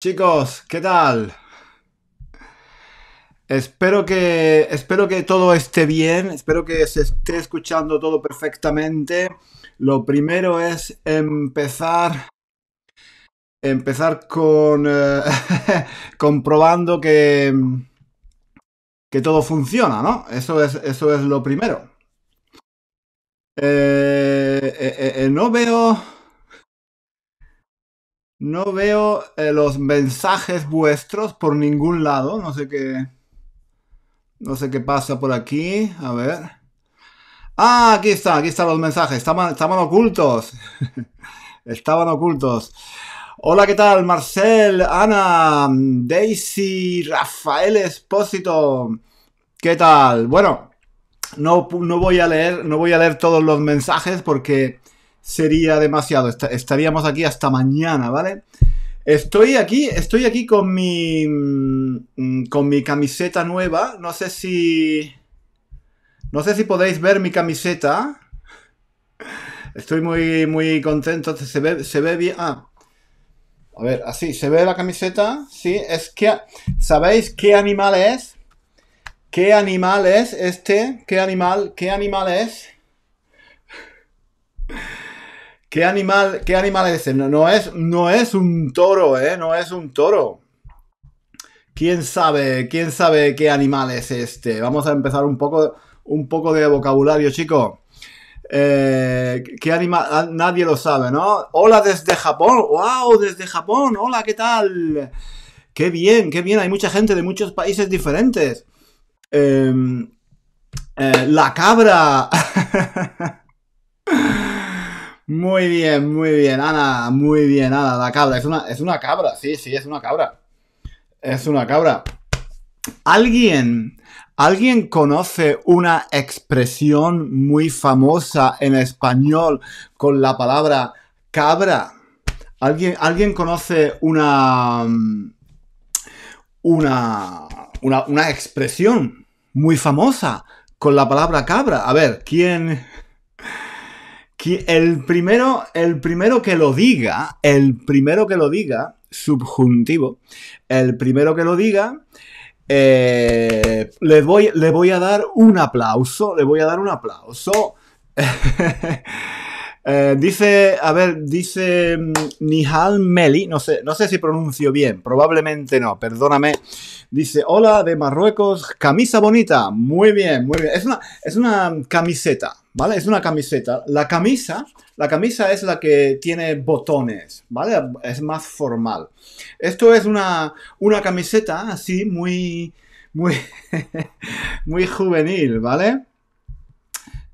Chicos, ¿qué tal? Espero que, espero que todo esté bien, espero que se esté escuchando todo perfectamente. Lo primero es empezar, empezar con eh, comprobando que, que todo funciona, ¿no? Eso es, eso es lo primero. Eh, eh, no veo no veo eh, los mensajes vuestros por ningún lado. No sé qué. No sé qué pasa por aquí. A ver. Ah, aquí está, aquí están los mensajes. Estaban, estaban ocultos. estaban ocultos. Hola, ¿qué tal? Marcel, Ana, Daisy, Rafael Espósito. ¿Qué tal? Bueno, no, no voy a leer, no voy a leer todos los mensajes porque sería demasiado. estaríamos aquí hasta mañana, ¿vale? Estoy aquí, estoy aquí con mi. Mm, con mi camiseta nueva. No sé si. No sé si podéis ver mi camiseta. Estoy muy, muy contento. Se ve, se ve bien. Ah. A ver, así, ¿se ve la camiseta? Sí, es que. ¿Sabéis qué animal es? ¿Qué animal es este? ¿Qué animal? ¿Qué animal es? ¿Qué animal, qué animal es ese? No, es, no es un toro, ¿eh? No es un toro. ¿Quién sabe, quién sabe qué animal es este? Vamos a empezar un poco, un poco de vocabulario, chico. Eh, ¿Qué animal? Ah, nadie lo sabe, ¿no? Hola desde Japón. ¡Wow! Desde Japón. Hola, ¿qué tal? Qué bien, qué bien. Hay mucha gente de muchos países diferentes. Em, eh, la cabra. Muy bien, muy bien, Ana, muy bien, Ana, la cabra. Es una, es una cabra, sí, sí, es una cabra. Es una cabra. ¿Alguien, alguien conoce una expresión muy famosa en español con la palabra cabra? ¿Alguien, alguien conoce una, una, una, una expresión muy famosa con la palabra cabra? A ver, ¿quién... El primero, el primero que lo diga, el primero que lo diga, subjuntivo, el primero que lo diga, eh, le, voy, le voy a dar un aplauso, le voy a dar un aplauso. Eh, dice, a ver, dice mm, Nihal Meli, no sé, no sé si pronuncio bien, probablemente no, perdóname. Dice, hola de Marruecos, camisa bonita, muy bien, muy bien. Es una, es una camiseta, ¿vale? Es una camiseta. La camisa, la camisa es la que tiene botones, ¿vale? Es más formal. Esto es una, una camiseta así muy, muy, muy juvenil, ¿vale?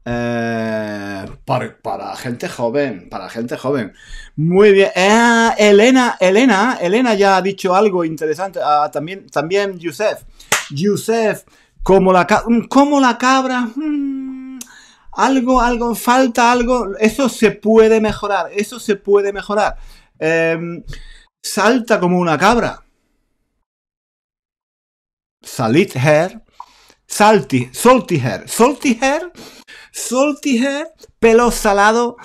Eh, para, gente joven, para gente joven. Muy bien. Eh, Elena, Elena, Elena ya ha dicho algo interesante. Ah, también, también Yusef. Yusef, como la, mm, como la cabra. Mm, algo, algo, falta algo. Eso se puede mejorar. Eso se puede mejorar. Em, salta como una cabra. Salit her. Salti, salty her. salty her Salty pelo salado.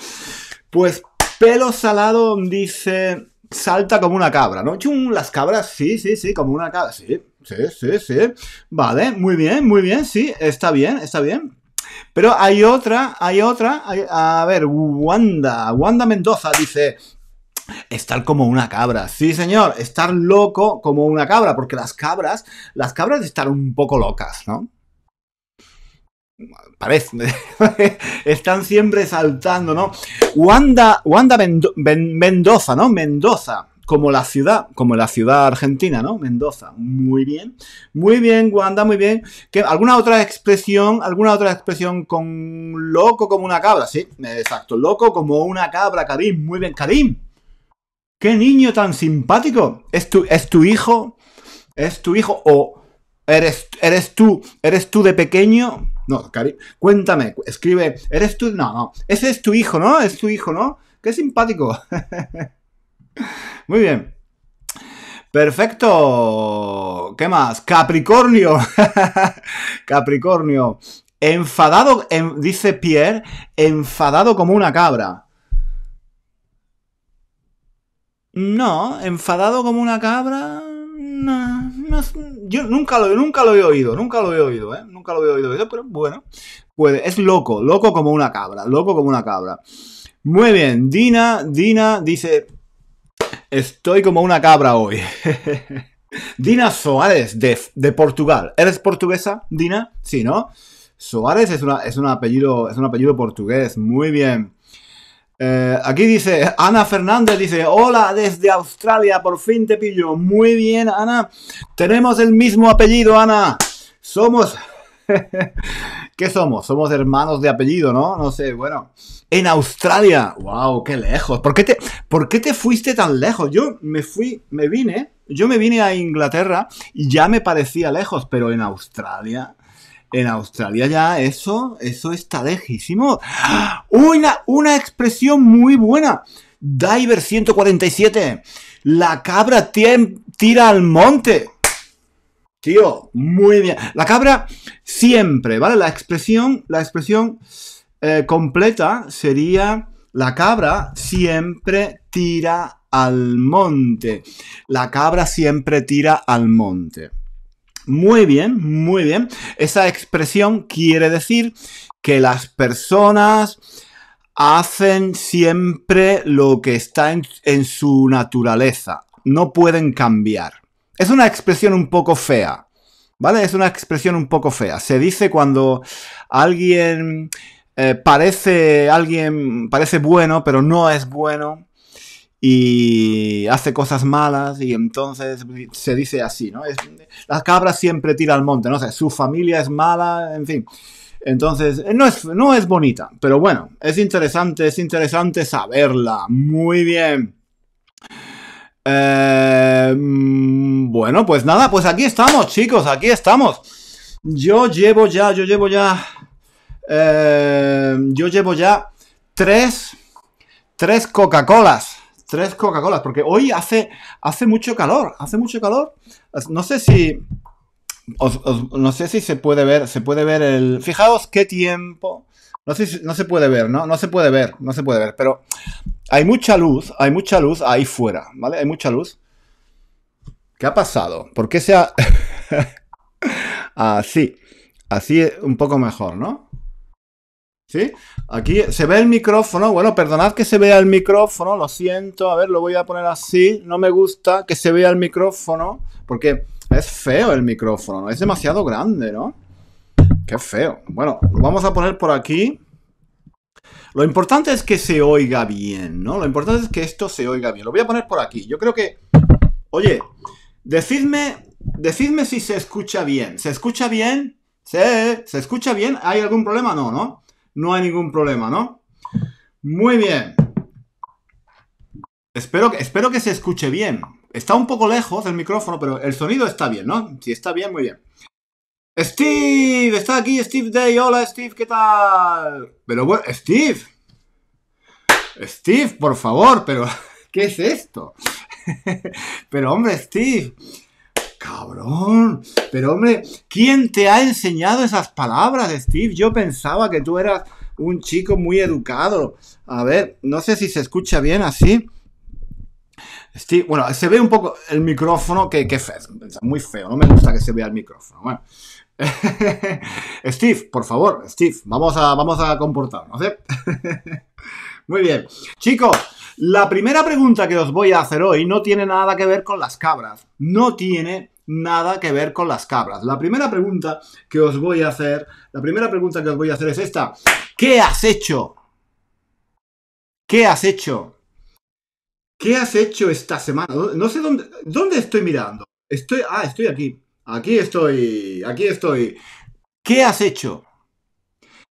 Pues pelo salado dice, salta como una cabra, ¿no? las cabras, sí, sí, sí, como una cabra, sí, sí, sí, sí. Vale, muy bien, muy bien, sí, está bien, está bien. Pero hay otra, hay otra, a ver, Wanda, Wanda Mendoza dice, Estar como una cabra. Sí, señor, estar loco como una cabra, porque las cabras, las cabras están un poco locas, ¿no? parece, están siempre saltando, ¿no? Wanda, Wanda Mendoza, ¿no? Mendoza, como la ciudad, como la ciudad argentina, ¿no? Mendoza, muy bien, muy bien, Wanda, muy bien. ¿Qué, ¿Alguna otra expresión, alguna otra expresión con loco como una cabra? Sí, exacto, loco como una cabra, Karim, muy bien, Karim. ¡Qué niño tan simpático! ¿Es tu, es tu hijo? ¿Es tu hijo? ¿O eres, eres tú? ¿Eres tú de pequeño? No, cari... Cuéntame, escribe. ¿Eres tú? No, no. Ese es tu hijo, ¿no? Es tu hijo, ¿no? Qué simpático. Muy bien. Perfecto. ¿Qué más? Capricornio. Capricornio. Enfadado, dice Pierre, enfadado como una cabra. No, enfadado como una cabra. no, yo nunca lo, nunca lo he oído, nunca lo he oído, ¿eh? Nunca lo he oído pero bueno. Puede, es loco, loco como una cabra, loco como una cabra. Muy bien, Dina, Dina dice, estoy como una cabra hoy. Dina Soares, de, Portugal. ¿Eres portuguesa, Dina? Sí, ¿no? Soares una, es, un apellido, es un apellido portugués. Muy bien. Eh, aquí dice Ana Fernández, dice, hola desde Australia, por fin te pillo. Muy bien, Ana. Tenemos el mismo apellido, Ana. Somos... ¿Qué somos? Somos hermanos de apellido, ¿no? No sé, bueno. En Australia. ¡Wow! ¡Qué lejos! ¿Por qué te, ¿por qué te fuiste tan lejos? Yo me fui, me vine, yo me vine a Inglaterra y ya me parecía lejos, pero en Australia en Australia ya eso, eso está lejísimo. Una, una expresión muy buena. Diver 147. La cabra tira al monte. Tío, muy bien. La cabra siempre, ¿vale? La expresión, la expresión eh, completa sería la cabra siempre tira al monte. La cabra siempre tira al monte. Muy bien, muy bien. Esa expresión quiere decir que las personas hacen siempre lo que está en, su naturaleza. No pueden cambiar. Es una expresión un poco fea, ¿vale? Es una expresión un poco fea. Se dice cuando alguien eh, parece alguien parece bueno, pero no es bueno y hace cosas malas y entonces se dice así, ¿no? Es, las cabras siempre tira al monte, no sé, su familia es mala, en fin. Entonces, eh, no es, no es bonita, pero bueno, es interesante, es interesante saberla. Muy bien. Eh, mm, bueno, pues nada, pues aquí estamos, chicos, aquí estamos. Yo llevo ya, yo llevo ya... Eh, yo llevo ya tres... Tres Coca-Colas tres Coca-Colas, porque hoy hace, hace mucho calor, hace mucho calor. No sé si... no sé si se puede ver, se puede ver el... Fijaos qué tiempo. No, sé no se puede ver, ¿no? No se puede ver, no se puede ver, pero hay mucha luz, hay mucha luz ahí fuera, ¿vale? Hay mucha luz. ¿Qué ha pasado? ¿Por qué se ha... Ah, así, así un poco mejor, ¿no? ¿Sí? Aquí se ve el micrófono. Bueno, perdonad que se vea el micrófono, lo siento. A ver, lo voy a poner así. No me gusta que se vea el micrófono, porque es feo el micrófono, es demasiado grande, ¿no? Qué feo. Bueno, lo vamos a poner por aquí. Lo importante es que se oiga bien, ¿no? Lo importante es que esto se oiga bien. Lo voy a poner por aquí. Yo creo que... Oye, decidme, decidme si se escucha bien. ¿Se escucha bien? ¿Se escucha bien? ¿Hay algún problema? No, ¿no? no hay ningún problema, ¿no? Muy bien. Espero, espero que se escuche bien. Está un poco lejos el micrófono, pero el sonido está bien, ¿no? Si está bien, muy bien. Steve, está aquí Steve Day. Hola Steve, ¿qué tal? Pero bueno, Steve. Steve, por favor, pero ¿qué es esto? pero hombre, Steve, Cabrón. Pero hombre, ¿quién te ha enseñado esas palabras, Steve? Yo pensaba que tú eras un chico muy educado. A ver, no sé si se escucha bien así. Steve, bueno, se ve un poco el micrófono que, que feo, muy feo, no me gusta que se vea el micrófono. Bueno. Steve, por favor, Steve, vamos a, vamos a comportarnos. ¿eh? muy bien. Chicos, la primera pregunta que os voy a hacer hoy no tiene nada que ver con las cabras. No tiene nada que ver con las cabras. La primera pregunta que os voy a hacer, la primera pregunta que os voy a hacer es esta. ¿Qué has hecho? ¿Qué has hecho? ¿Qué has hecho esta semana? No sé dónde dónde estoy mirando. Estoy ah, estoy aquí. Aquí estoy, aquí estoy. ¿Qué has hecho?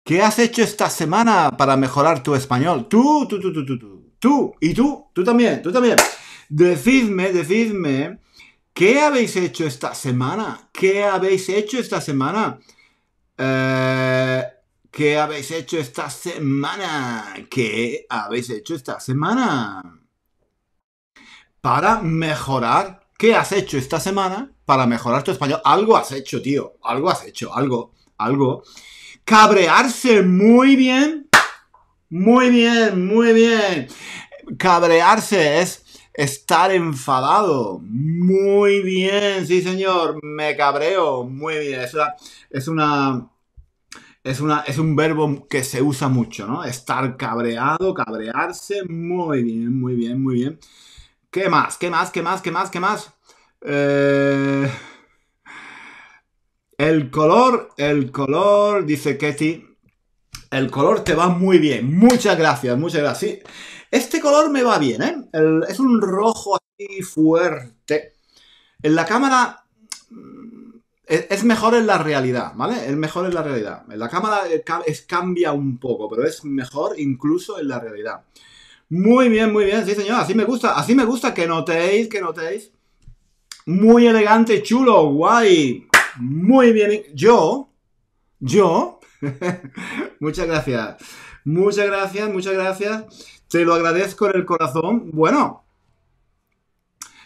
¿Qué has hecho esta semana para mejorar tu español? tú, tú, tú, tú. tú. Tú, y tú, tú también, tú también. Decidme, decidme, ¿qué habéis hecho esta semana? ¿Qué habéis hecho esta semana? Eh, ¿Qué habéis hecho esta semana? ¿Qué habéis hecho esta semana? Para mejorar, ¿qué has hecho esta semana para mejorar tu español? Algo has hecho, tío, algo has hecho, algo, algo. Cabrearse muy bien muy bien, muy bien. Cabrearse es estar enfadado. Muy bien, sí señor, me cabreo. Muy bien, es una, es una... Es, una, es un verbo que se usa mucho, ¿no? Estar cabreado, cabrearse. Muy bien, muy bien, muy bien. ¿Qué más? ¿Qué más? ¿Qué más? ¿Qué más? ¿Qué más? Eh, el color, el color, dice Ketty, el color te va muy bien. Muchas gracias, muchas gracias. este color me va bien, ¿eh? es un rojo así fuerte. En la cámara mm, es, mejor en la realidad, ¿vale? Es mejor en la realidad. En la cámara eh, cambia un poco, pero es mejor incluso en la realidad. Muy bien, muy bien, sí señor, así me gusta, así me gusta que notéis, que notéis. Muy elegante, chulo, guay. Muy bien. ¿eh? Yo, yo, muchas gracias. Muchas gracias, muchas gracias. Te lo agradezco en el corazón. Bueno,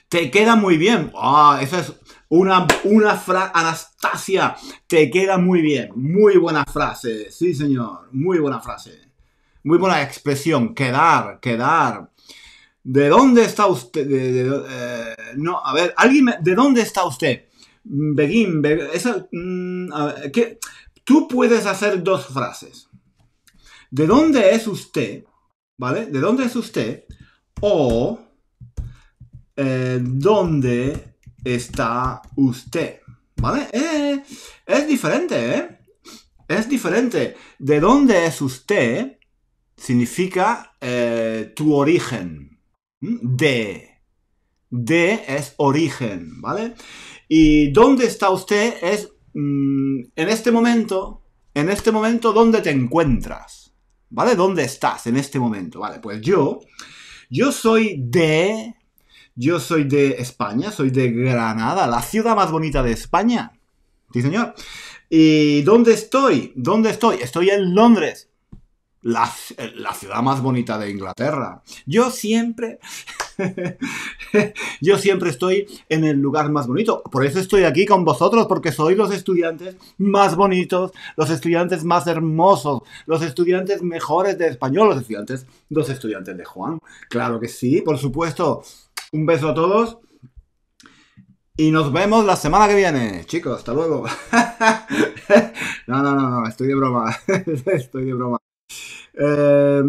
te queda muy bien. Ah, esa es una, una frase. Anastasia, te queda muy bien. Muy buena frase. Sí, señor. Muy buena frase. Muy buena expresión. Quedar, quedar. ¿De dónde está usted? Eh, no, a ver, alguien, ¿de dónde está usted? Mm, Begin, mm, ¿qué? Tú puedes hacer dos frases. ¿De dónde es usted? ¿Vale? ¿De dónde es usted? O eh, ¿dónde está usted? ¿Vale? Eh, es diferente, ¿eh? Es diferente. ¿De dónde es usted? Significa eh, tu origen. ¿Mm? De. De es origen, ¿vale? Y ¿dónde está usted? es Mm, en este momento, en este momento, ¿dónde te encuentras? ¿Vale? ¿Dónde estás en este momento? Vale, pues yo, yo soy de, yo soy de España, soy de Granada, la ciudad más bonita de España. Sí, señor. ¿Y dónde estoy? ¿Dónde estoy? Estoy en Londres la, eh, la, ciudad más bonita de Inglaterra. Yo siempre, yo siempre estoy en el lugar más bonito. Por eso estoy aquí con vosotros, porque sois los estudiantes más bonitos, los estudiantes más hermosos, los estudiantes mejores de español, los estudiantes, los estudiantes de Juan. Claro que sí, por supuesto. Un beso a todos. Y nos vemos la semana que viene, chicos, hasta luego. no, no, no, estoy de broma. estoy de broma. Em,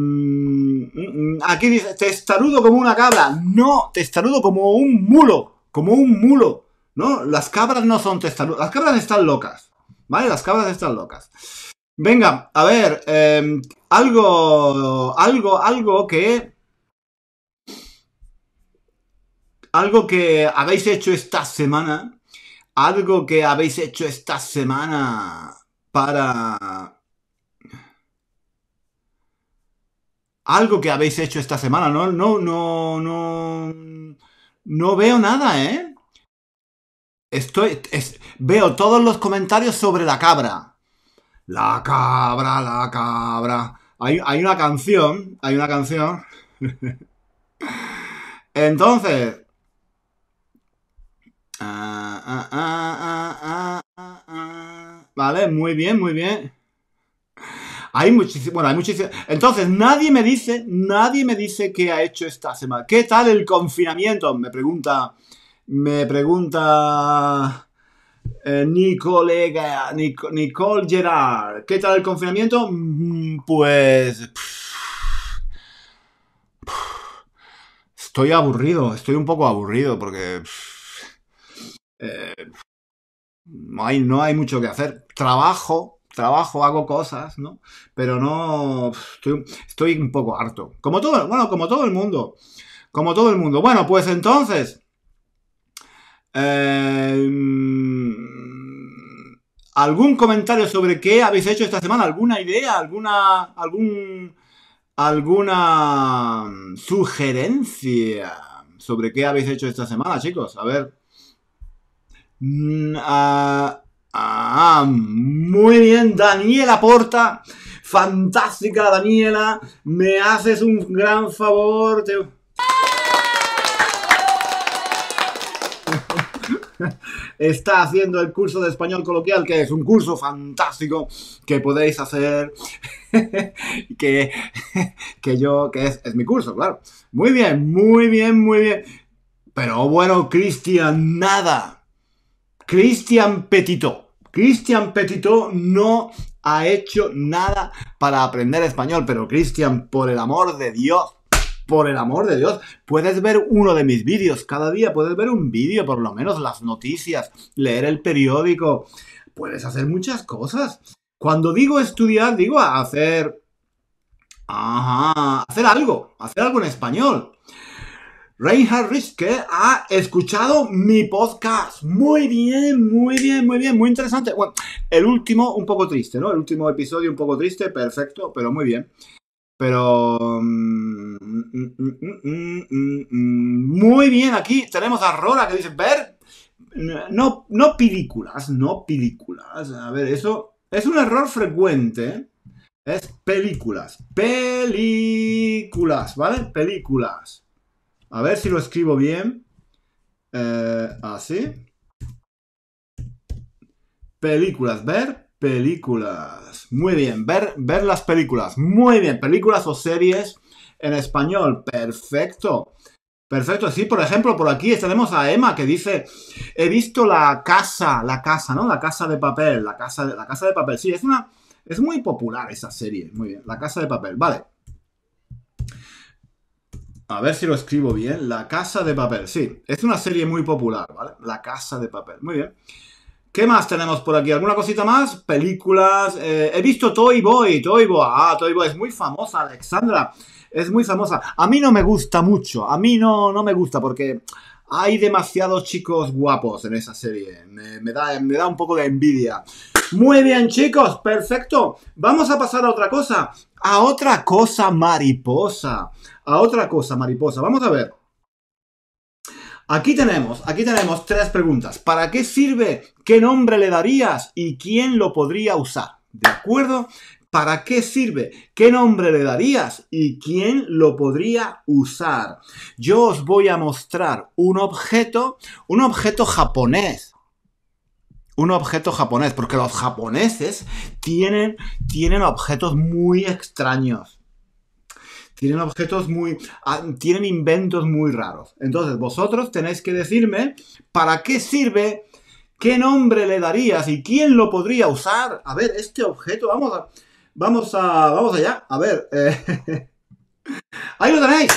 mm, aquí dice, testarudo como una cabra. No, testarudo como un mulo. Como un mulo. ¿No? Las cabras no son testarudas. Las cabras están locas. ¿Vale? Las cabras están locas. Venga, a ver. Em, algo. Algo, algo que. Algo que habéis hecho esta semana. Algo que habéis hecho esta semana para algo que habéis hecho esta semana. No, no, no, no. No veo nada, ¿eh? Estoy. veo todos los comentarios sobre la cabra. La cabra, la cabra. Hay, una canción. Hay una canción. Entonces. Ah, ah, ah, vale, muy bien, muy bien. Hay muchísimo, bueno, hay muchísimo. Entonces, nadie me dice, nadie me dice qué ha hecho esta semana. ¿Qué tal el confinamiento? Me pregunta, me pregunta eh, Nicole, Nicole Gerard. ¿Qué tal el confinamiento? Mm, pues... Estoy aburrido, estoy un poco aburrido porque... Eh, no hay mucho que hacer. Trabajo, trabajo, hago cosas, ¿no? Pero no. Estoy, estoy, un poco harto. Como todo, bueno, como todo el mundo. Como todo el mundo. Bueno, pues entonces. Em, ¿Algún comentario sobre qué habéis hecho esta semana? ¿Alguna idea? ¿Alguna. algún. alguna sugerencia sobre qué habéis hecho esta semana, chicos? A ver. Mm, ah, Ah, muy bien, Daniela Porta. Fantástica, Daniela. Me haces un gran favor. está haciendo el curso de español coloquial, que es un curso fantástico que podéis hacer, que, que yo, que es, es, mi curso, claro. Muy bien, muy bien, muy bien. Pero bueno, Cristian, nada. Cristian Petito. Christian Petitot no ha hecho nada para aprender español, pero Christian, por el amor de Dios, por el amor de Dios, puedes ver uno de mis vídeos cada día, puedes ver un vídeo, por lo menos las noticias, leer el periódico, puedes hacer muchas cosas. Cuando digo estudiar, digo hacer... Ajá, hacer algo, hacer algo en español. Reinhard que ha escuchado mi podcast. Muy bien, muy bien, muy bien, muy interesante. Bueno, el último un poco triste, ¿no? El último episodio un poco triste, perfecto, pero muy bien. Pero... Mm, mm, mm, muy bien, aquí tenemos a Rola que dice, ver... No, no películas, no películas. A ver, eso es un error frecuente. ¿eh? Es películas. Películas, ¿vale? Películas. A ver si lo escribo bien. Eh, así. Películas, ver películas. Muy bien, ver, ver las películas. Muy bien, películas o series en español. Perfecto. Perfecto, sí, por ejemplo, por aquí tenemos a Emma que dice, he visto la casa, la casa, ¿no? La casa de papel, la casa de, la casa de papel. Sí, es una, es muy popular esa serie, muy bien, la casa de papel, vale. A ver si lo escribo bien. La Casa de Papel. Sí, es una serie muy popular, ¿vale? La Casa de Papel. Muy bien. ¿Qué más tenemos por aquí? ¿Alguna cosita más? Películas. Eh, he visto Toy Boy. Toy Boy. Ah, Toy Boy es muy famosa, Alexandra. Es muy famosa. A mí no me gusta mucho. A mí no, no me gusta porque hay demasiados chicos guapos en esa serie. da, me, da, un poco de envidia. Muy bien, chicos, perfecto. Vamos a pasar a otra cosa. A otra cosa mariposa a otra cosa, mariposa. Vamos a ver. Aquí tenemos, aquí tenemos tres preguntas. ¿Para qué sirve? ¿Qué nombre le darías? ¿Y quién lo podría usar? ¿De acuerdo? ¿Para qué sirve? ¿Qué nombre le darías? ¿Y quién lo podría usar? Yo os voy a mostrar un objeto, un objeto japonés. Un objeto japonés, porque los japoneses tienen, tienen objetos muy extraños tienen objetos muy... Ah, tienen inventos muy raros. Entonces vosotros tenéis que decirme para qué sirve, qué nombre le darías y quién lo podría usar. A ver, este objeto, vamos a... Vamos a... Vamos allá. A ver. Eh, ahí lo tenéis.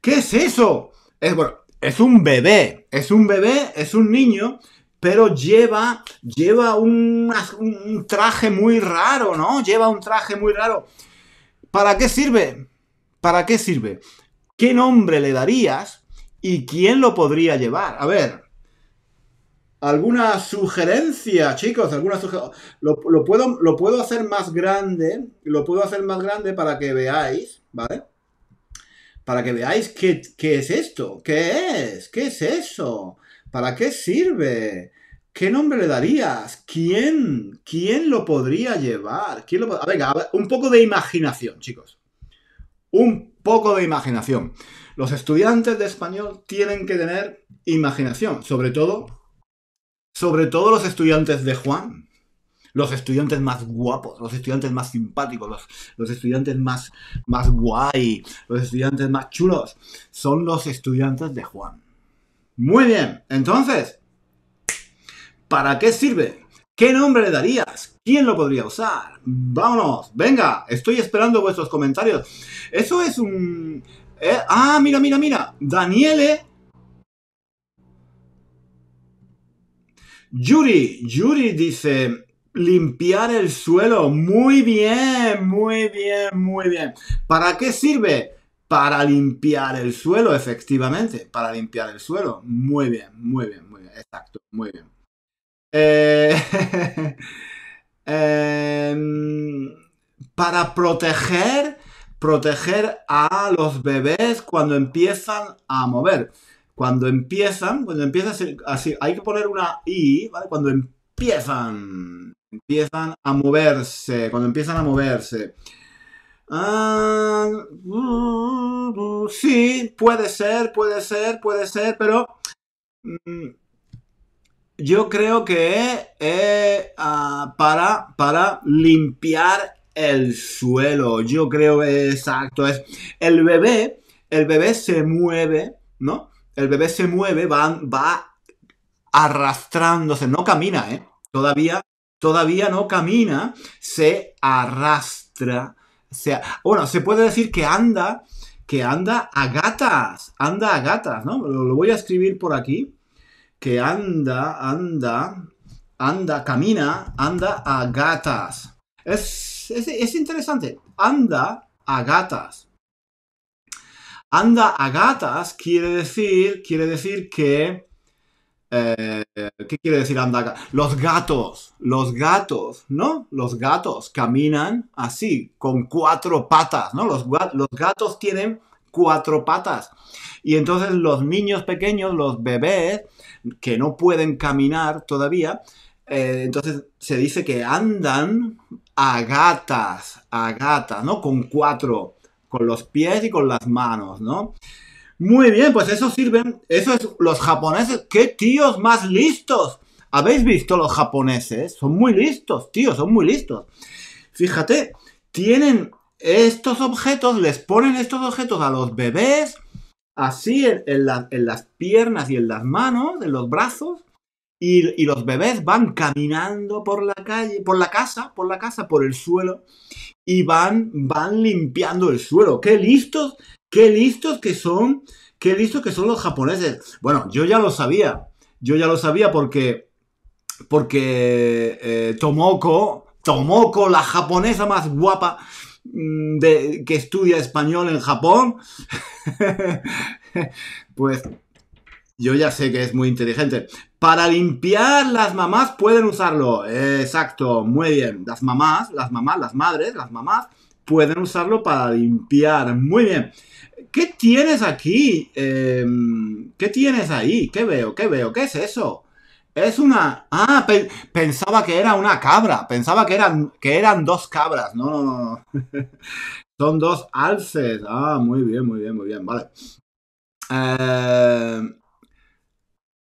¿Qué es eso? Es, bueno, es un bebé. Es un bebé, es un niño pero lleva, lleva un, un, traje muy raro, ¿no? Lleva un traje muy raro. ¿Para qué sirve? ¿Para qué sirve? ¿Qué nombre le darías y quién lo podría llevar? A ver, ¿alguna sugerencia, chicos? ¿Alguna sugerencia? Lo, puedo, lo puedo hacer más grande, lo puedo hacer más grande para que veáis, ¿vale? Para que veáis qué, es esto, qué es, qué es eso, para qué sirve. ¿Qué nombre le darías? ¿Quién? ¿Quién lo podría llevar? ¿Quién lo... a ver, un poco de imaginación, chicos un poco de imaginación. Los estudiantes de español tienen que tener imaginación, sobre todo, sobre todo los estudiantes de Juan, los estudiantes más guapos, los estudiantes más simpáticos, los, estudiantes más, más guay, los estudiantes más chulos, son los estudiantes de Juan. Muy bien, entonces, ¿para qué sirve? ¿Qué nombre le darías? ¿Quién lo podría usar? Vámonos, venga, estoy esperando vuestros comentarios. Eso es un... Eh, ah, mira, mira, mira. Daniele Yuri, Yuri dice limpiar el suelo. Muy bien, muy bien, muy bien. ¿Para qué sirve? Para limpiar el suelo, efectivamente. Para limpiar el suelo. Muy bien, muy bien, muy bien. Exacto, muy bien. Eh, Em, para proteger, proteger a los bebés cuando empiezan a mover. Cuando empiezan, cuando empiezan así, hay que poner una I, ¿vale? Cuando empiezan, empiezan a moverse, cuando empiezan a moverse. Ah, sí, puede ser, puede ser, puede ser, pero mm, yo creo que es eh, ah, para, para limpiar el suelo. Yo creo exacto. Es el bebé, el bebé se mueve, ¿no? El bebé se mueve, va, va arrastrándose, no camina, ¿eh? Todavía, todavía no camina, se arrastra. sea, bueno, se puede decir que anda, que anda a gatas, anda a gatas, ¿no? lo voy a escribir por aquí que anda, anda, anda, camina, anda a gatas. Es, interesante. Anda a gatas. Anda a gatas quiere decir, quiere decir que... Eh, ¿Qué quiere decir anda? Los gatos, los gatos, ¿no? Los gatos caminan así, con cuatro patas, ¿no? Los, los gatos tienen cuatro patas. Y entonces los niños pequeños, los bebés, que no pueden caminar todavía, eh, entonces se dice que andan a gatas, a gatas, ¿no? Con cuatro, con los pies y con las manos, ¿no? Muy bien, pues eso sirven, eso es los japoneses, qué tíos más listos. ¿Habéis visto los japoneses? Son muy listos, tíos, son muy listos. Fíjate, tienen estos objetos, les ponen estos objetos a los bebés, así en, las piernas y en las manos, en los brazos, y, los bebés van caminando por la calle, por la casa, por la casa, por el suelo, y van, van limpiando el suelo. ¡Qué listos! ¡Qué listos que son! ¡Qué listos que son los japoneses! Bueno, yo ya lo sabía. Yo ya lo sabía porque... Porque eh, Tomoko, Tomoko, la japonesa más guapa, Mm, de, que estudia español en Japón, pues yo ya sé que es muy inteligente. Para limpiar las mamás pueden usarlo. Exacto, muy bien. Las mamás, las mamás, las madres, las mamás pueden usarlo para limpiar. Muy bien. ¿Qué tienes aquí? Em, ¿Qué tienes ahí? ¿Qué veo? ¿Qué veo? ¿Qué es eso? Es una. Ah, pensaba que era una cabra. Pensaba que eran, que eran dos cabras. No, no, no. Son dos alces. Ah, muy bien, muy bien, muy bien. Vale. Eh,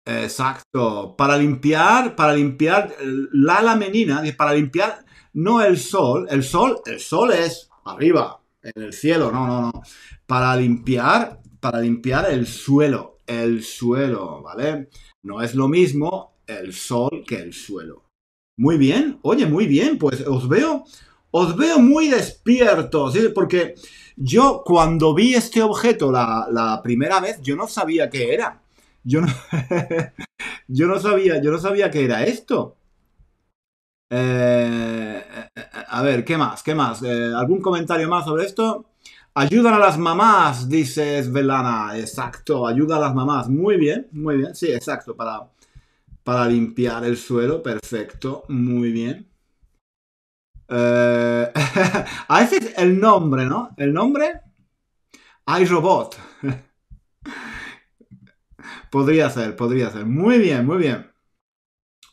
exacto. Para limpiar, para limpiar la lamenina, para limpiar no el sol. El sol, el sol es arriba, en el cielo. No, no, no. Para limpiar, para limpiar el suelo. El suelo, ¿vale? vale no es lo mismo el sol que el suelo. Muy bien, oye, muy bien, pues os veo, os veo muy despiertos, ¿sí? porque yo cuando vi este objeto la, primera vez, yo no sabía qué era. Yo no, yo no sabía, yo no sabía qué era esto. Eh, eh, eh, a ver, ¿qué más? ¿Qué más? ¿Algún comentario más sobre esto? Ayudan a las mamás, dice Svelana. Exacto, ayuda a las mamás. Muy bien, muy bien. Sí, exacto, para, para limpiar el suelo. Perfecto, muy bien. Eh, a veces el nombre, ¿no? El nombre. iRobot. podría ser, podría ser. Muy bien, muy bien.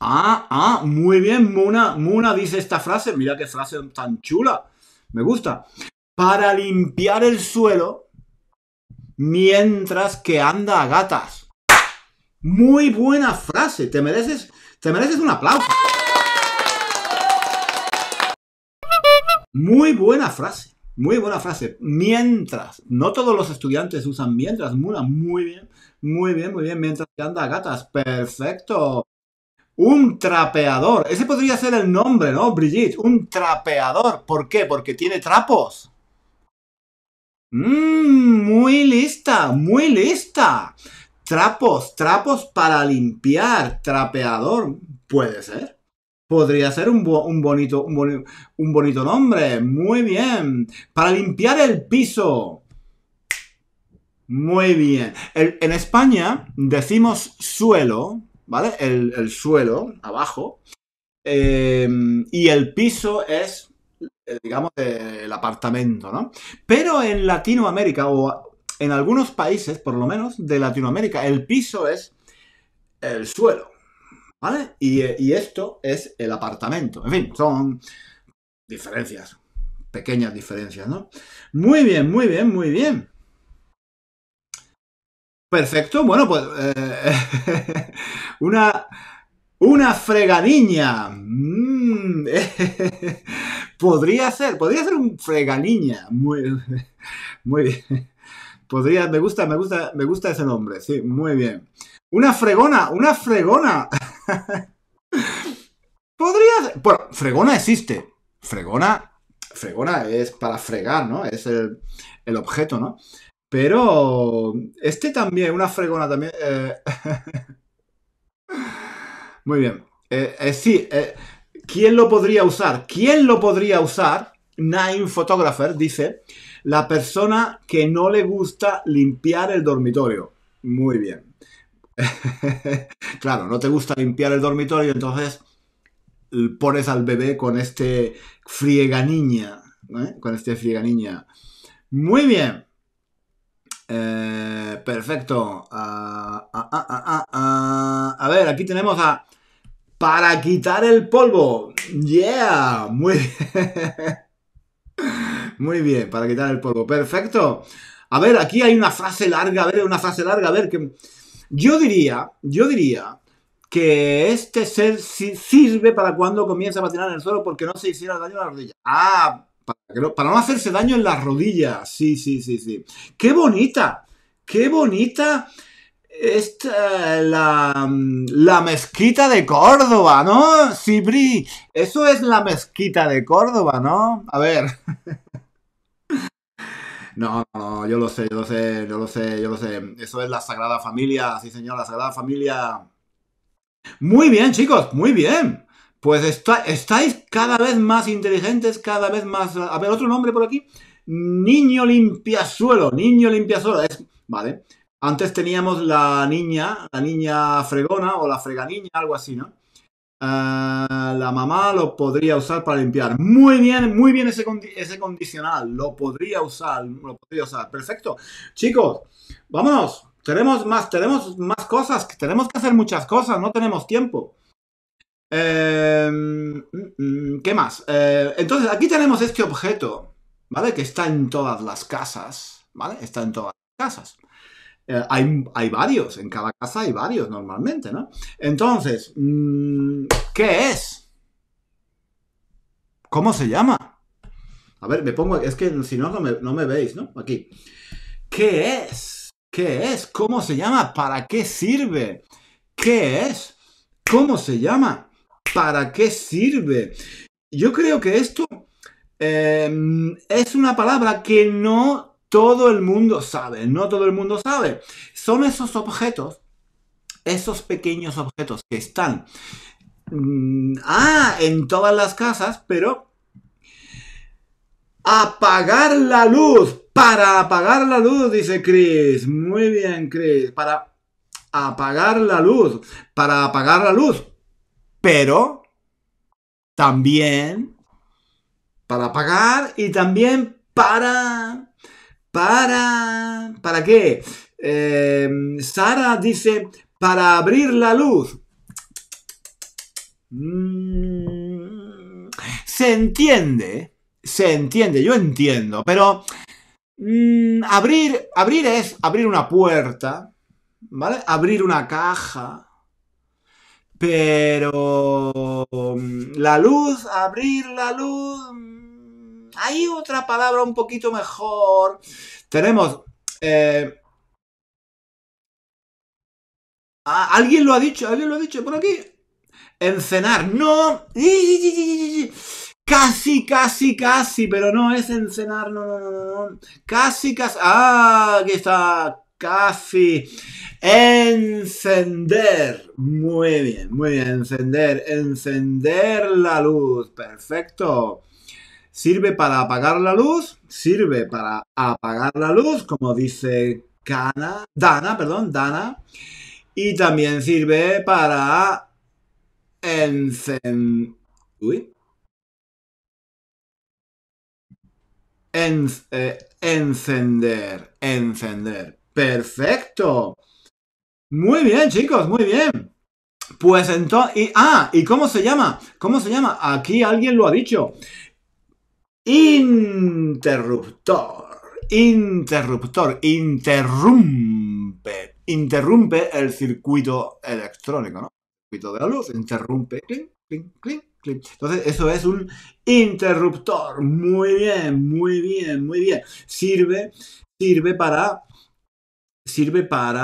Ah, ah, muy bien, Muna, Muna dice esta frase. Mira qué frase tan chula. Me gusta para limpiar el suelo mientras que anda a gatas. Muy buena frase, te mereces, te mereces un aplauso. Muy buena frase, muy buena frase. Mientras, no todos los estudiantes usan mientras, mula. muy bien, muy bien, muy bien, mientras que anda a gatas, perfecto. Un trapeador, ese podría ser el nombre, ¿no? Brigitte, un trapeador. ¿Por qué? Porque tiene trapos. Mmm, muy lista, muy lista. Trapos, trapos para limpiar, trapeador, puede ser. Podría ser un, bonito, un, bonito nombre, muy bien. Para limpiar el piso. Muy bien. en España decimos suelo, ¿vale? El, suelo, abajo. Eh, y el piso es eh, digamos, el apartamento, ¿no? Pero en Latinoamérica, o en algunos países, por lo menos, de Latinoamérica, el piso es el suelo, ¿vale? Eh, y, esto es el apartamento. En fin, son diferencias, pequeñas diferencias, ¿no? Muy bien, muy bien, muy bien. Perfecto, bueno, pues eh, una, una fregadiña. Mm. podría ser, podría ser un fregaliña. Muy, muy bien. Podría, me gusta, me gusta, me gusta ese nombre, sí, muy bien. Una fregona, una fregona. podría ser. Bueno, fregona existe. Fregona. Fregona es para fregar, ¿no? Es el, objeto, ¿no? Pero este también, una fregona también. Eh, muy bien. Eh, eh, sí, eh, ¿Quién lo podría usar? ¿Quién lo podría usar? Nine Photographer dice, la persona que no le gusta limpiar el dormitorio. Muy bien. claro, no te gusta limpiar el dormitorio, entonces pones al bebé con este friega niña. ¿eh? Con este friega niña. Muy bien. Eh, perfecto. Ah, ah, ah, a ver, aquí tenemos a para quitar el polvo. Yeah, muy bien. Muy bien, para quitar el polvo. Perfecto. A ver, aquí hay una frase larga, a ver, una frase larga, a ver que yo diría, yo diría que este ser sirve para cuando comienza a patinar en el suelo porque no se hiciera daño a la rodilla. Ah, para, no hacerse daño en las rodillas. Sí, sí, sí, sí. Qué bonita, qué bonita esta, mm, la, mezquita de Córdoba, ¿no? Sibri, eso es la mezquita de Córdoba, ¿no? A ver. No, no, yo lo sé, yo lo sé, yo lo sé, yo lo sé. Eso es la Sagrada Familia, sí señor, la Sagrada Familia. Muy bien, chicos, muy bien. Pues está, estáis cada vez más inteligentes, cada vez más... A ver, otro nombre por aquí. Niño limpiasuelo, niño limpiasuelo. Es, vale. Antes teníamos la niña, la niña fregona o la freganiña, algo así, ¿no? Ah, la mamá lo podría usar para limpiar. Muy bien, muy bien ese, condicional. Lo podría usar, lo podría usar. Perfecto. Chicos, vamos, Tenemos más, tenemos más cosas. Tenemos que hacer muchas cosas. No tenemos tiempo. Em, mm, mm, ¿Qué más? Eh, entonces, aquí tenemos este objeto, ¿vale? Que está en todas las casas, ¿vale? Está en todas las casas. Eh, hay, varios, en cada casa hay varios normalmente, ¿no? Entonces, mm, ¿qué es? ¿Cómo se llama? A ver, me pongo, es que si no, no me, veis, ¿no? Aquí. ¿Qué es? ¿Qué es? ¿Cómo se llama? ¿Para qué sirve? ¿Qué es? ¿Cómo se llama? ¿Para qué sirve? Yo creo que esto eh, es una palabra que no todo el mundo sabe, no todo el mundo sabe. Son esos objetos, esos pequeños objetos que están mm, ah, en todas las casas, pero apagar la luz. Para apagar la luz, dice Chris. Muy bien, Chris. Para apagar la luz. Para apagar la luz. Pero también para apagar y también para ¿Para? ¿Para qué? Eh, Sara dice, para abrir la luz. Mm, se entiende, se entiende, yo entiendo, pero mm, abrir, abrir es abrir una puerta, ¿vale? Abrir una caja. Pero mm, la luz, abrir la luz, hay otra palabra un poquito mejor. Tenemos... Eh, ah, ¿Alguien lo ha dicho? ¿Alguien lo ha dicho por aquí? Encenar. No. Casi, casi, casi, pero no es encenar. No, no, no, no. Casi, casi. Ah, aquí está. Casi. Encender. Muy bien, muy bien. Encender. Encender la luz. Perfecto. Sirve para apagar la luz, sirve para apagar la luz, como dice Kana, Dana, perdón, Dana. Y también sirve para encender. Uy. Eh, encender, encender. Perfecto. Muy bien, chicos, muy bien. Pues entonces, ah, ¿y cómo se llama? ¿Cómo se llama? Aquí alguien lo ha dicho. Interruptor, interruptor, interrumpe, interrumpe el circuito electrónico, ¿no? El circuito de la luz, interrumpe, clink, clink, clink, Entonces, eso es un interruptor. Muy bien, muy bien, muy bien. Sirve, sirve para, sirve para,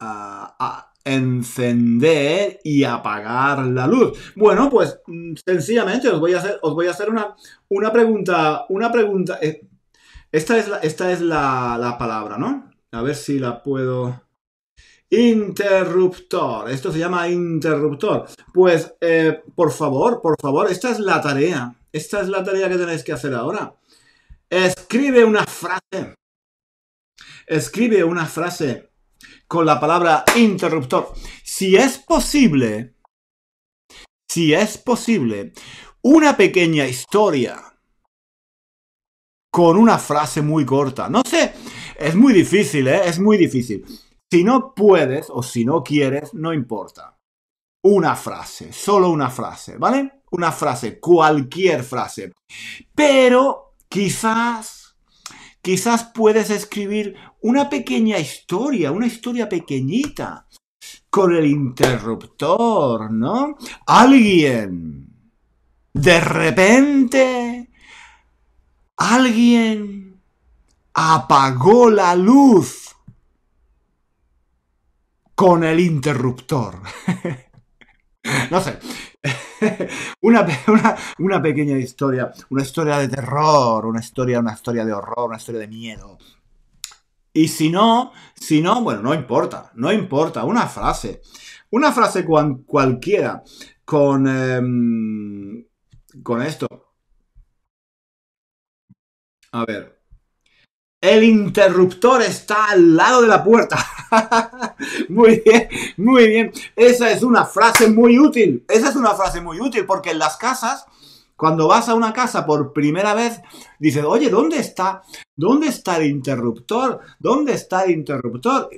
ah, ah, encender y apagar la luz. Bueno, pues mm, sencillamente os voy a hacer, os voy a hacer una, una pregunta, una pregunta. Eh, esta es, la, esta es la, palabra, ¿no? A ver si la puedo... Interruptor. Esto se llama interruptor. Pues, eh, por favor, por favor, esta es la tarea. Esta es la tarea que tenéis que hacer ahora. Escribe una frase. Escribe una frase con la palabra interruptor. Si es posible, si es posible, una pequeña historia con una frase muy corta. No sé, es muy difícil, ¿eh? es muy difícil. Si no puedes o si no quieres, no importa. Una frase, solo una frase, ¿vale? Una frase, cualquier frase. Pero quizás Quizás puedes escribir una pequeña historia, una historia pequeñita, con el interruptor, ¿no? Alguien, de repente, alguien apagó la luz con el interruptor. no sé, una, una, pequeña historia, una historia de terror, una historia, una historia de horror, una historia de miedo. Y si no, si no, bueno, no importa, no importa, una frase. Una frase cualquiera con, em, con esto. A ver. El interruptor está al lado de la puerta. muy bien, muy bien. Esa es una frase muy útil. Esa es una frase muy útil porque en las casas, cuando vas a una casa por primera vez, dices, oye, ¿dónde está? ¿Dónde está el interruptor? ¿Dónde está el interruptor?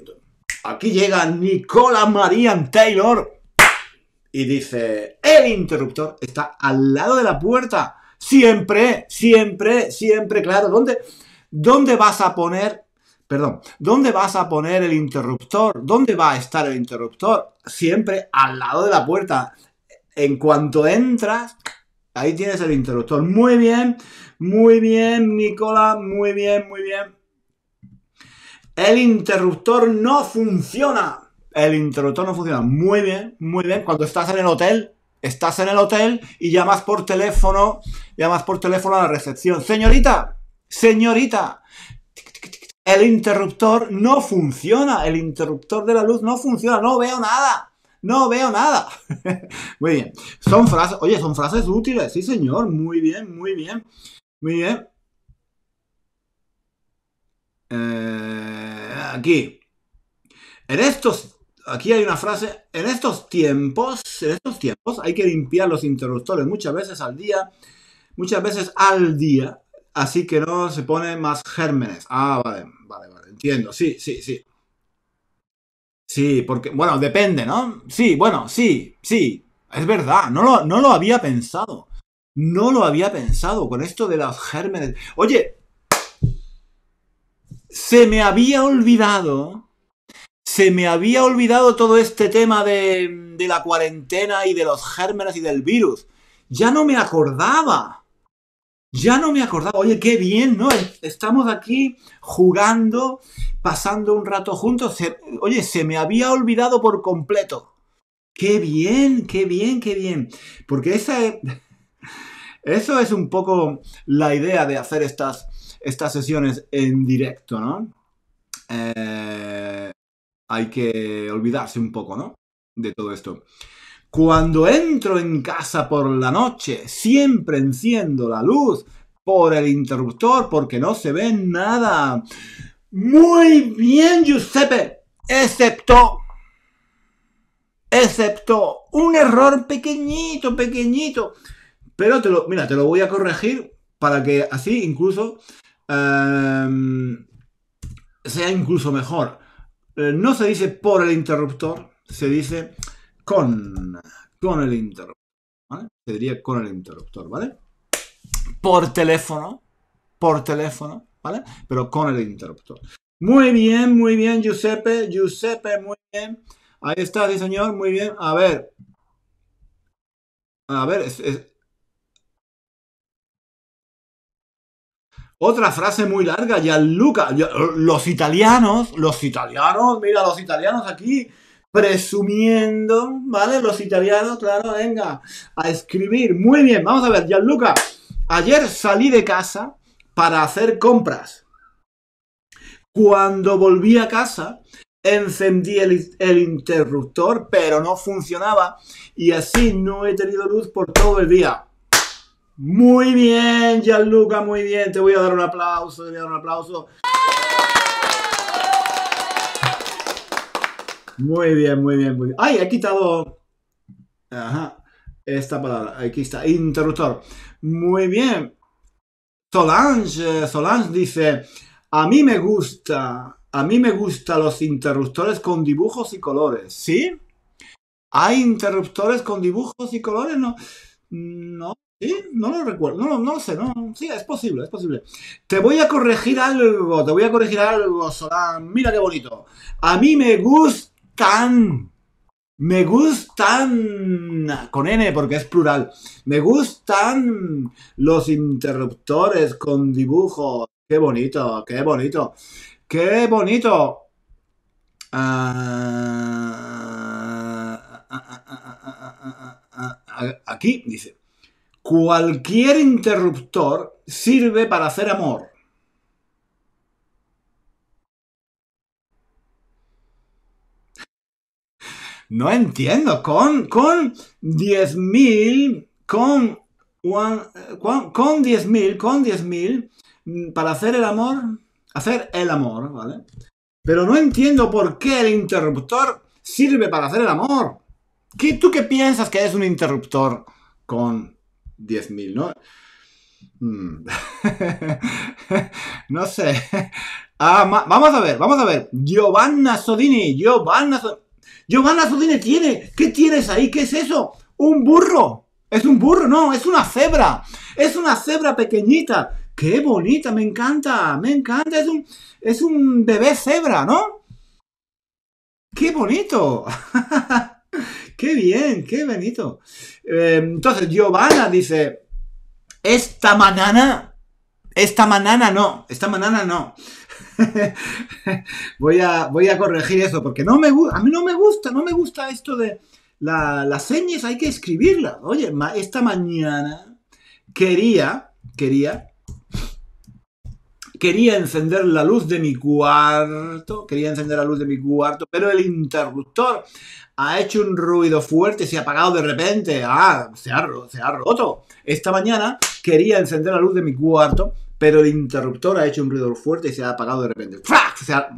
Aquí llega Nicola Marian Taylor y dice, el interruptor está al lado de la puerta. Siempre, siempre, siempre, claro. ¿Dónde? ¿Dónde vas a poner, perdón, dónde vas a poner el interruptor? ¿Dónde va a estar el interruptor? Siempre al lado de la puerta. En cuanto entras, ahí tienes el interruptor. Muy bien, muy bien, Nicola, muy bien, muy bien. El interruptor no funciona. El interruptor no funciona. Muy bien, muy bien. Cuando estás en el hotel, estás en el hotel y llamas por teléfono, llamas por teléfono a la recepción. Señorita, Señorita, el interruptor no funciona, el interruptor de la luz no funciona, no veo nada. No veo nada. muy bien. Son frases, oye, son frases útiles, sí señor, muy bien, muy bien. Muy bien. Eh, aquí. En estos, aquí hay una frase, en estos tiempos, en estos tiempos hay que limpiar los interruptores muchas veces al día, muchas veces al día, Así que no se pone más gérmenes. Ah, vale, vale, vale. Entiendo. Sí, sí, sí. Sí, porque, bueno, depende, ¿no? Sí, bueno, sí, sí. Es verdad, no lo, no lo había pensado. No lo había pensado con esto de los gérmenes. Oye, se me había olvidado. Se me había olvidado todo este tema de la cuarentena y de los gérmenes y del virus. Ya no me acordaba. Ya no me acordaba, oye, qué bien, ¿no? Estamos aquí jugando, pasando un rato juntos. oye, se me había olvidado por completo. Qué bien, qué bien, qué bien. Porque esa eso es un poco la idea de hacer estas, estas sesiones en directo, ¿no? Eh, hay que olvidarse un poco, ¿no? De todo esto. Cuando entro en casa por la noche, siempre enciendo la luz por el interruptor porque no se ve nada. Muy bien, Giuseppe, excepto excepto un error pequeñito, pequeñito. Pero te lo, mira, te lo voy a corregir para que así incluso em, sea incluso mejor. Eh, no se dice por el interruptor, se dice con, con el interruptor, ¿vale? Te diría con el interruptor, ¿vale? Por teléfono, por teléfono, ¿vale? Pero con el interruptor. Muy bien, muy bien, Giuseppe, Giuseppe, muy bien. Ahí está, sí señor, muy bien. A ver. A ver, es, Otra frase muy larga, Luca, Los italianos, los italianos, mira, los italianos aquí presumiendo, ¿vale? Los italianos, claro, venga, a escribir. Muy bien, vamos a ver, Gianluca. Ayer salí de casa para hacer compras. Cuando volví a casa, encendí el, interruptor, pero no funcionaba y así no he tenido luz por todo el día. Muy bien, Gianluca, muy bien. Te voy a dar un aplauso, te voy a dar un aplauso. Muy bien, muy bien, muy bien. ¡Ay! He quitado. Esta palabra. Aquí está. Interruptor. Muy bien. Solange, Solange dice: A mí me gusta. A mí me gustan los interruptores con dibujos y colores. ¿Sí? ¿Hay interruptores con dibujos y colores? No. No. ¿Sí? No lo recuerdo, no, lo sé, no, sí, es posible, es posible. Te voy a corregir algo, te voy a corregir algo, Solange. mira qué bonito. A mí me gusta gustan. Me gustan. Con N porque es plural. Me gustan los interruptores con dibujos. Qué bonito, qué bonito. Qué bonito. Ah, aquí dice, cualquier interruptor sirve para hacer amor. No entiendo, con, con 10.000, con, eh, con, 10.000, con 10.000, mm, para hacer el amor, hacer el amor, ¿vale? Pero no entiendo por qué el interruptor sirve para hacer el amor. ¿Qué, ¿Tú qué piensas que es un interruptor con 10.000, no? Mm. no sé. Ah, vamos a ver, vamos a ver. Giovanna Sodini, Giovanna Sodini. Giovanna Sudine tiene. ¿Qué tienes ahí? ¿Qué es eso? Un burro. Es un burro, no, es una cebra. Es una cebra pequeñita. Qué bonita, me encanta, me encanta. Es un, es un bebé cebra, ¿no? ¡Qué bonito! ¡Qué bien! ¡Qué bonito! Eh, entonces, Giovanna dice, esta manana, esta manana no, esta manana no. voy, a, voy a corregir eso, porque no me, a mí no me gusta, no me gusta esto de las señas, hay que escribirlas. Oye, esta mañana quería, quería, quería encender la luz de mi cuarto, quería encender la luz de mi cuarto, pero el interruptor ha hecho un ruido fuerte, se ha apagado de repente, ah, se se ha roto. Esta mañana quería encender la luz de mi cuarto, pero el interruptor ha hecho un ruido fuerte y se ha apagado de repente.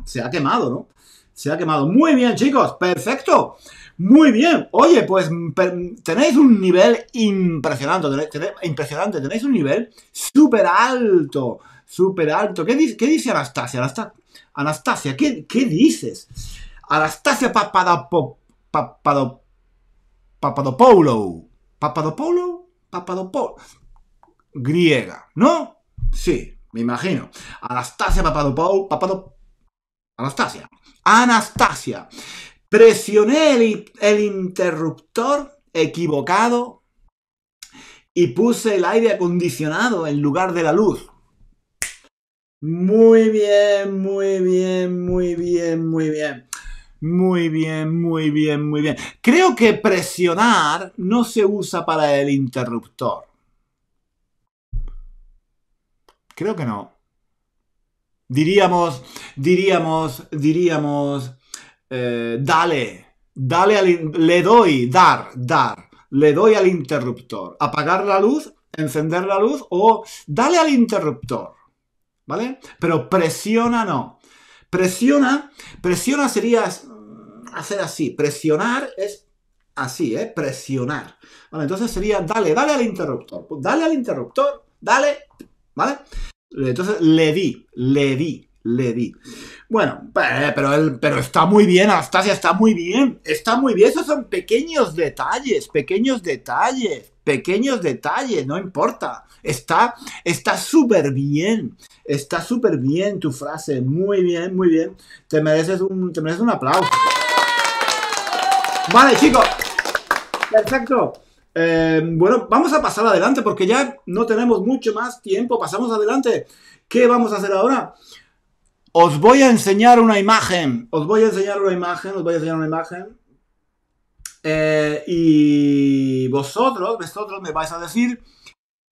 Se ha, quemado, ¿no? Se ha quemado. Muy bien, chicos. Perfecto. Muy bien. Oye, pues mm, mm, tenéis un nivel impresionante. Tenéis, impresionante. Tenéis un nivel súper alto. Súper alto. ¿Qué, dice Anastasia? Anastasia, Anastasia ¿qué, dices? Anastasia Papadopoulou, Papadopoulou, Papadopoulou, Papadopoulou, Griega, ¿no? Sí, me imagino. Anastasia Papadopou, papado Anastasia. Anastasia. Presioné el interruptor equivocado y puse el aire acondicionado en lugar de la luz. Muy bien, muy bien, muy bien, muy bien. Muy bien, muy bien, muy bien. Creo que presionar no se usa para el interruptor. Creo que no. Diríamos, diríamos, diríamos, eh, dale, dale al, le doy, dar, dar, le doy al interruptor. Apagar la luz, encender la luz o dale al interruptor. ¿Vale? Pero presiona no. Presiona, presiona sería mm, hacer así. Presionar es así, ¿eh? Presionar. entonces sería dale, dale al interruptor. Pues dale al interruptor, dale, ¿vale? Entonces le di, le di, le di. Bueno, pero, pero está muy bien, Anastasia, está muy bien, está muy bien. Esos son pequeños detalles, pequeños detalles, pequeños detalles, no importa. Está, está súper bien, está súper bien tu frase, muy bien, muy bien. Te mereces un, te mereces un aplauso. Vale, chicos. Perfecto. Em, bueno, vamos a pasar adelante porque ya no tenemos mucho más tiempo. Pasamos adelante. ¿Qué vamos a hacer ahora? Os voy a enseñar una imagen. Os voy a enseñar una imagen. Os voy a enseñar una imagen. Eh, y vosotros, vosotros me vais a decir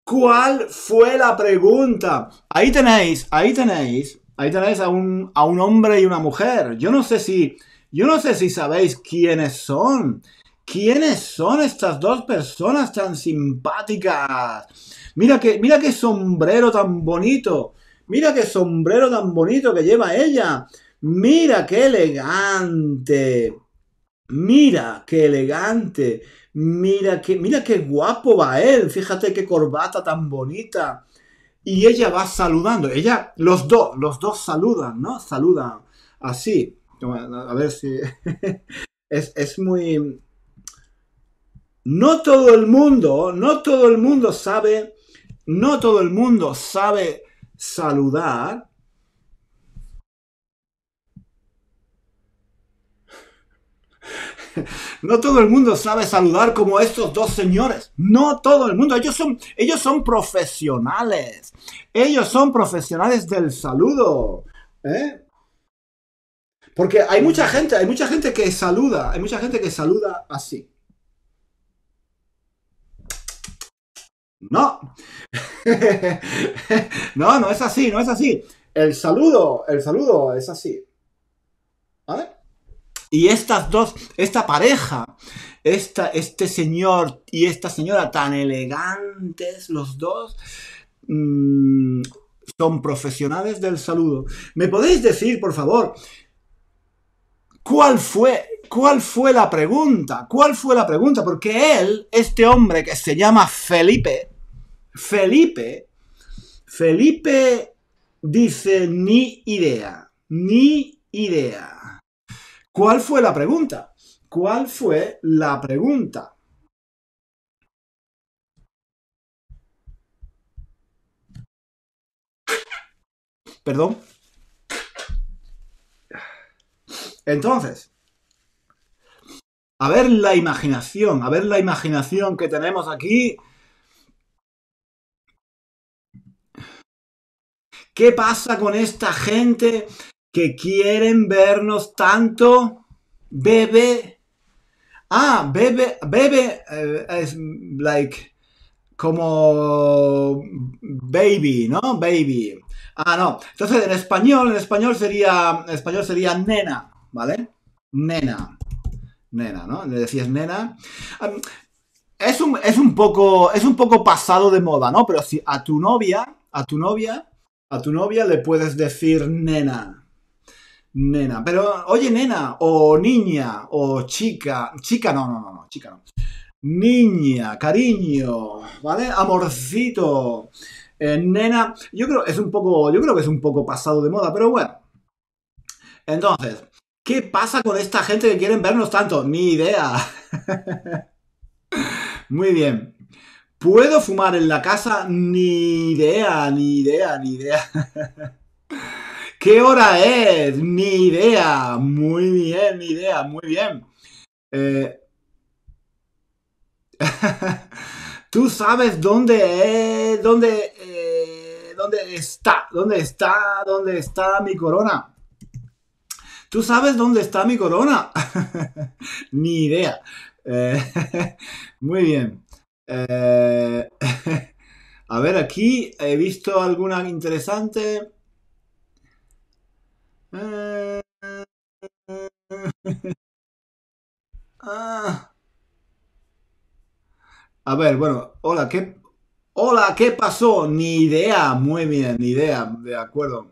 cuál fue la pregunta. Ahí tenéis, ahí tenéis, ahí tenéis a un, a un hombre y una mujer. Yo no sé si, yo no sé si sabéis quiénes son. ¿Quiénes son estas dos personas tan simpáticas? Mira que, mira qué sombrero tan bonito. Mira qué sombrero tan bonito que lleva ella. Mira qué elegante. Mira qué elegante. Mira qué, mira qué guapo va él. Fíjate qué corbata tan bonita. Y ella va saludando. Ella, los dos, los dos saludan, ¿no? Saludan así. A ver si. es muy no todo el mundo, no todo el mundo sabe, no todo el mundo sabe saludar. No todo el mundo sabe saludar como estos dos señores. No todo el mundo. Ellos son, ellos son profesionales. Ellos son profesionales del saludo. ¿eh? Porque hay mucha gente, hay mucha gente que saluda, hay mucha gente que saluda así. No, no, no es así, no es así. El saludo, el saludo es así. ¿Vale? Y estas dos, esta pareja, esta, este señor y esta señora tan elegantes, los dos, mm, son profesionales del saludo. ¿Me podéis decir, por favor, cuál fue, cuál fue la pregunta? ¿Cuál fue la pregunta? Porque él, este hombre que se llama Felipe, Felipe, Felipe dice ni idea, ni idea. ¿Cuál fue la pregunta? ¿Cuál fue la pregunta? Perdón. Entonces, a ver la imaginación, a ver la imaginación que tenemos aquí ¿Qué pasa con esta gente que quieren vernos tanto? bebé? Ah, bebe, bebe eh, es like como baby, ¿no? Baby. Ah, no. Entonces en español, en español sería, en español sería nena, ¿vale? Nena. Nena, ¿no? Le decías nena. es un, es un poco, es un poco pasado de moda, ¿no? Pero si a tu novia, a tu novia, a tu novia le puedes decir nena. Nena. Pero, oye, nena, o niña, o chica. Chica, no, no, no, no, chica no. Niña, cariño, ¿vale? Amorcito. Eh, nena. Yo creo, es un poco, yo creo que es un poco pasado de moda, pero bueno. Entonces, ¿qué pasa con esta gente que quieren vernos tanto? Ni idea. Muy bien. ¿Puedo fumar en la casa? Ni idea, ni idea, ni idea. ¿Qué hora es? Ni idea. Muy bien, ni idea, muy bien. Eh, Tú sabes dónde es, dónde, eh, dónde está, dónde está, dónde está mi corona. Tú sabes dónde está mi corona. Ni idea. Eh, muy bien. Eh, a ver, aquí he visto alguna interesante. Eh, ah. A ver, bueno, hola, ¿qué, hola, ¿qué pasó? Ni idea, muy bien, ni idea, de acuerdo.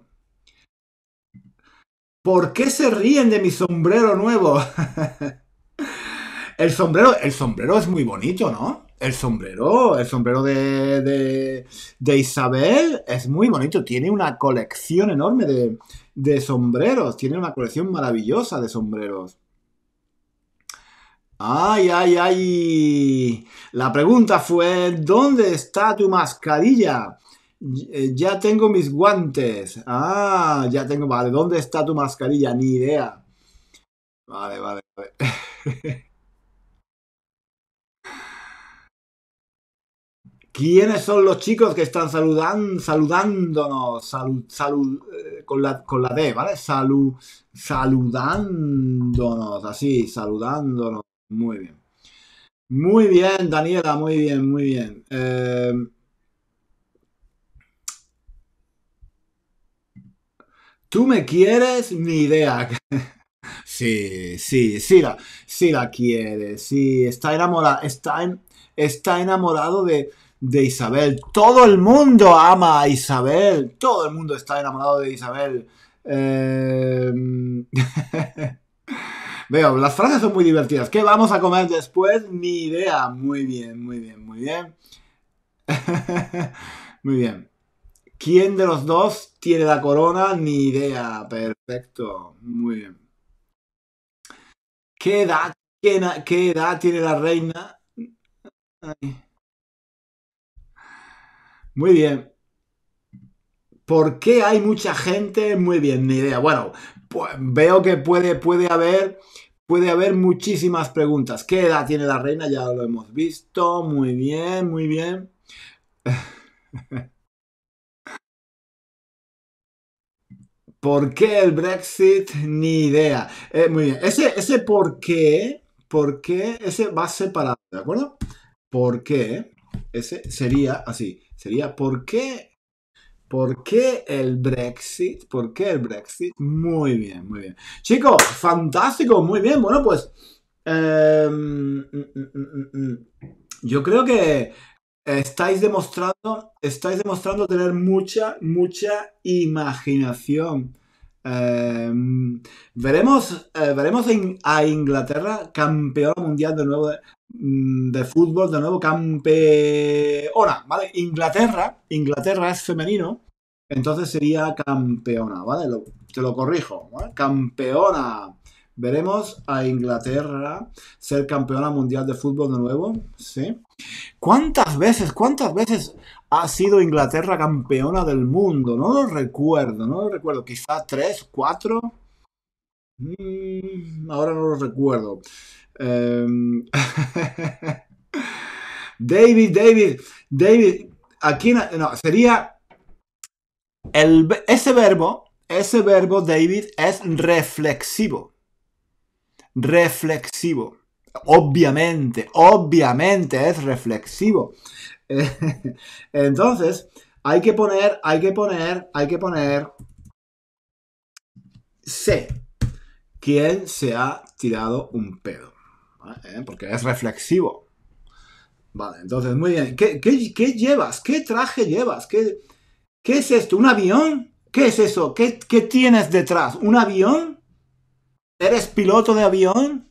¿Por qué se ríen de mi sombrero nuevo? el sombrero, el sombrero es muy bonito, ¿no? El sombrero, el sombrero de, de, Isabel es muy bonito. Tiene una colección enorme de, de sombreros. Tiene una colección maravillosa de sombreros. Ay, ay, ay. La pregunta fue, ¿dónde está tu mascarilla? Eh, ya tengo mis guantes. Ah, ya tengo. Vale, ¿dónde está tu mascarilla? Ni idea. Vale, vale, vale. ¿Quiénes son los chicos que están saludan, saludándonos? Salud, eh, con, la, con la D, ¿vale? saludándonos, así, saludándonos. Muy bien. Muy bien, Daniela, muy bien, muy bien. Em, ¿Tú me quieres? Ni idea. sí, sí, sí la, sí la quieres. Sí, está enamorada. Está, está enamorado de de Isabel. Todo el mundo ama a Isabel. Todo el mundo está enamorado de Isabel. Em, veo, las frases son muy divertidas. ¿Qué vamos a comer después? Ni idea. Muy bien, muy bien, muy bien. muy bien. ¿Quién de los dos tiene la corona? Ni idea. Perfecto. Muy bien. ¿Qué edad, tiene la reina? Muy bien. ¿Por qué hay mucha gente? Muy bien, ni idea. Bueno, pues, veo que puede, puede haber puede haber muchísimas preguntas. ¿Qué edad tiene la reina? Ya lo hemos visto. Muy bien, muy bien. ¿Por qué el Brexit? Ni idea. Eh, muy bien. Ese, ese por qué, por qué, ese va separado, ¿de acuerdo? ¿Por qué? Ese sería así sería ¿por qué, ¿por qué el Brexit? ¿Por qué el Brexit? Muy bien, muy bien. Chicos, fantástico, muy bien. Bueno, pues... Em, mm, mm, mm, yo creo que estáis demostrando, estáis demostrando tener mucha, mucha imaginación. Em, veremos eh, veremos a Inglaterra campeona mundial de nuevo mm, de, fútbol, de nuevo campeona, ¿vale? Inglaterra, Inglaterra es femenino, entonces sería campeona, ¿vale? te lo corrijo, Campeona Veremos a Inglaterra ser campeona mundial de fútbol de nuevo, ¿sí? ¿Cuántas veces, cuántas veces ha sido Inglaterra campeona del mundo? No lo recuerdo, no lo recuerdo. Quizá tres, cuatro. Mm, ahora no lo recuerdo. Em, David, David, David. Aquí no, sería ese verbo, ese verbo, David, es reflexivo reflexivo. Obviamente, obviamente es reflexivo. Entonces, hay que poner, hay que poner, hay que poner sé quién se ha tirado un pedo. ¿Eh? Porque es reflexivo. Vale, entonces, muy bien. ¿Qué, llevas? ¿Qué traje llevas? ¿Qué, ¿Qué, es esto? ¿Un avión? ¿Qué es eso? ¿Qué tienes detrás? ¿Un avión? ¿Eres piloto de avión?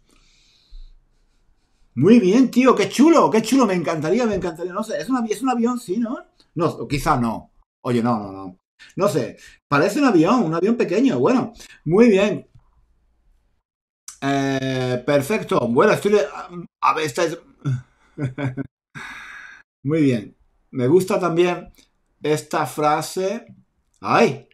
Muy bien, tío, qué chulo, qué chulo, me encantaría, me encantaría. No sé, es, es un avión, sí, ¿no? No, quizá no. Oye, no, no, no. No sé, parece un avión, un avión pequeño. Bueno, muy bien. Eh, perfecto. Bueno, estoy... A ver, esta es muy bien. Me gusta también esta frase. ¡Ay!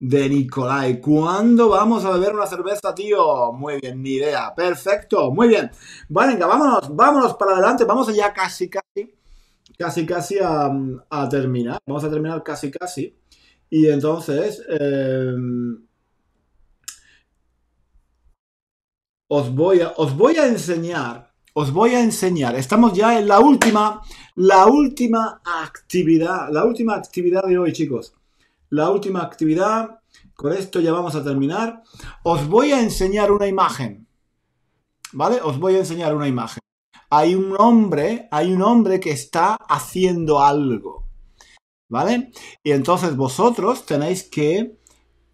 de Nicolai. ¿Cuándo vamos a beber una cerveza, tío? Muy bien, ni idea. Perfecto, muy bien. Bueno, venga, vámonos, vámonos para adelante. Vamos ya casi, casi, casi, casi a, terminar. Vamos a terminar casi, casi. Y entonces, eh, os, voy a, os voy a enseñar, os voy a enseñar. Estamos ya en la última, la última actividad, la última actividad de hoy, chicos la última actividad. Con esto ya vamos a terminar. Os voy a enseñar una imagen. ¿Vale? Os voy a enseñar una imagen. Hay un hombre, hay un hombre que está haciendo algo. ¿Vale? Y entonces vosotros tenéis que,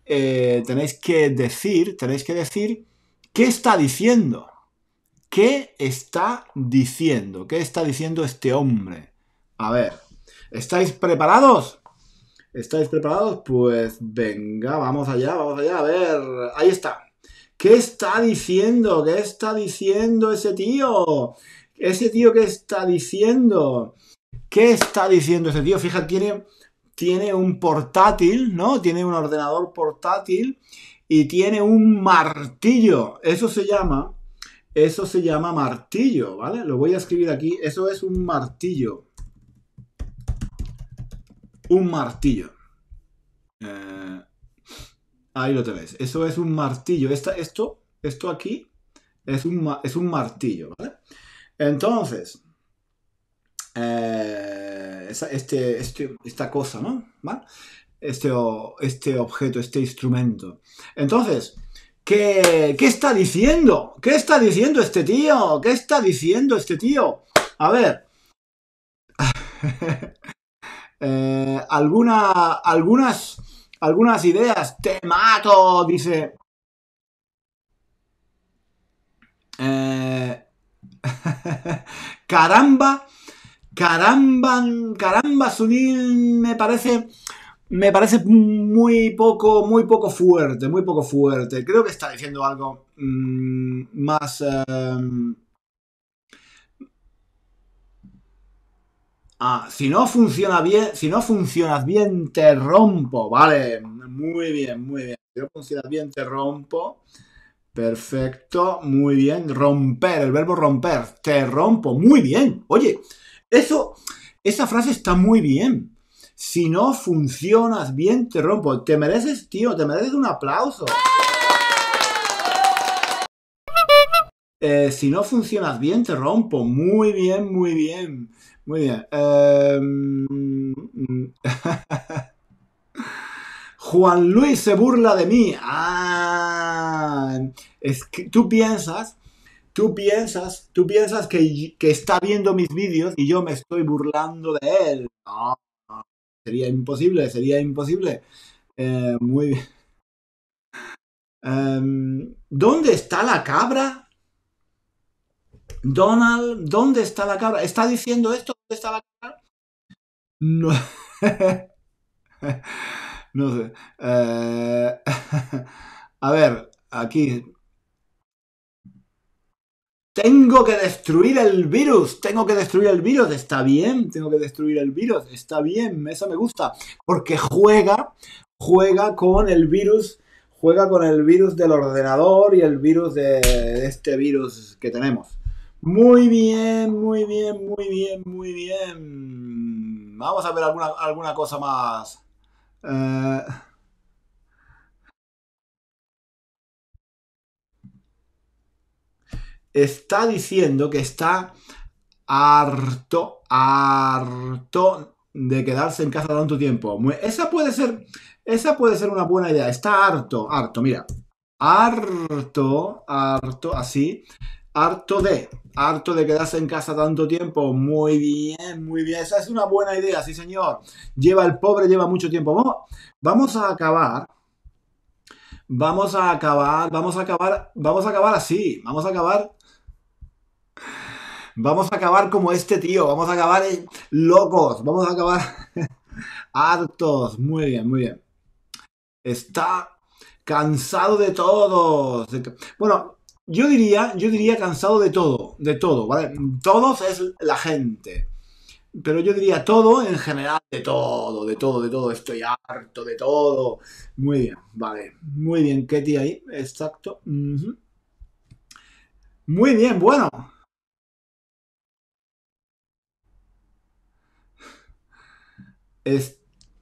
eh, tenéis que decir, tenéis que decir qué está diciendo. ¿Qué está diciendo? ¿Qué está diciendo este hombre? A ver, ¿estáis preparados? ¿Estáis preparados? Pues venga, vamos allá, vamos allá. A ver, ahí está. ¿Qué está diciendo? ¿Qué está diciendo ese tío? Ese tío, ¿qué está diciendo? ¿Qué está diciendo ese tío? Fija, tiene, tiene un portátil, ¿no? Tiene un ordenador portátil y tiene un martillo. Eso se llama, eso se llama martillo, ¿vale? Lo voy a escribir aquí. Eso es un martillo un martillo. Eh, ahí lo tenés. Eso es un martillo. Esta, esto, esto aquí es un, es un martillo, ¿vale? Entonces, eh, este, este, esta cosa, ¿no? Este, este objeto, este instrumento. Entonces, ¿qué está diciendo? ¿Qué está diciendo este tío? ¿Qué está diciendo este tío? A ver. Eh, alguna, algunas, algunas ideas. Te mato, dice. Eh, caramba, caramba, caramba, Sunil me parece, me parece muy poco, muy poco fuerte, muy poco fuerte. Creo que está diciendo algo mm, más. Eh, Ah, si no funciona bien, si no funcionas bien, te rompo. Vale, muy bien, muy bien. Si no funcionas bien, te rompo. Perfecto, muy bien. Romper, el verbo romper. Te rompo, muy bien. Oye, eso, esa frase está muy bien. Si no funcionas bien, te rompo. Te mereces, tío, te mereces un aplauso. Eh, si no funcionas bien, te rompo. Muy bien, muy bien. Muy bien. Em, Juan Luis se burla de mí. Ah, es que tú piensas, tú piensas, tú piensas que, está viendo mis vídeos y yo me estoy burlando de él. sería imposible, sería imposible. Eh, muy bien. Em, ¿Dónde está la cabra? Donald, ¿dónde está la cabra? ¿Está diciendo esto? ¿Dónde está la cabra? No. no sé. Eh, a ver, aquí. Tengo que destruir el virus. Tengo que destruir el virus. Está bien. Tengo que destruir el virus. Está bien. Eso me gusta. Porque juega. Juega con el virus juega con el virus del ordenador y el virus de, este virus que tenemos. Muy bien, muy bien, muy bien, muy bien. Vamos a ver alguna, alguna cosa más. Eh, está diciendo que está harto, harto de quedarse en casa tanto tiempo. Esa puede ser, esa puede ser una buena idea. Está harto, harto, mira. Harto, harto, así harto de, harto de quedarse en casa tanto tiempo. Muy bien, muy bien. Esa es una buena idea, sí señor. Lleva el pobre, lleva mucho tiempo. Vamos, vamos a acabar. Vamos a acabar, vamos a acabar, vamos a acabar así. Vamos a acabar. Vamos a acabar como este tío. Vamos a acabar eh, locos. Vamos a acabar hartos. Muy bien, muy bien. Está cansado de todos. Bueno, yo diría, yo diría cansado de todo, de todo, ¿vale? Todos es la gente. Pero yo diría todo en general, de todo, de todo, de todo. Estoy harto de todo. Muy bien, vale. Muy bien, Ketty ahí, exacto. Muy bien, bueno.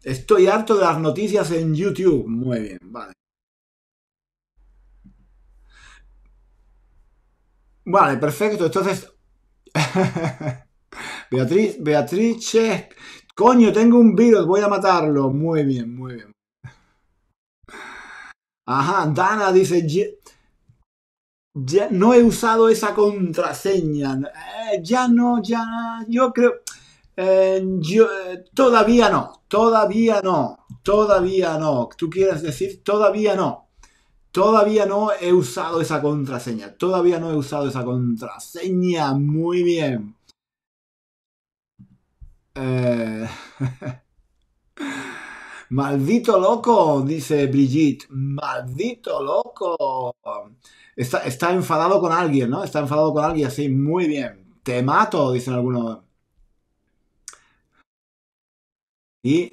estoy harto de las noticias en YouTube. Muy bien, vale. Vale, perfecto. Entonces, Beatriz, Beatriz, coño, tengo un virus, voy a matarlo. Muy bien, muy bien. Ajá, Dana dice, ya, no he usado esa contraseña. Eh, ya no, ya, yo creo, eh, yo, eh, todavía no, todavía no, todavía no. ¿Tú quieres decir todavía no? Todavía no he usado esa contraseña. Todavía no he usado esa contraseña. Muy bien. Eh, maldito loco, dice Brigitte. Maldito loco. Está, enfadado con alguien, ¿no? Está enfadado con alguien, así, muy bien. Te mato, dicen algunos. Y...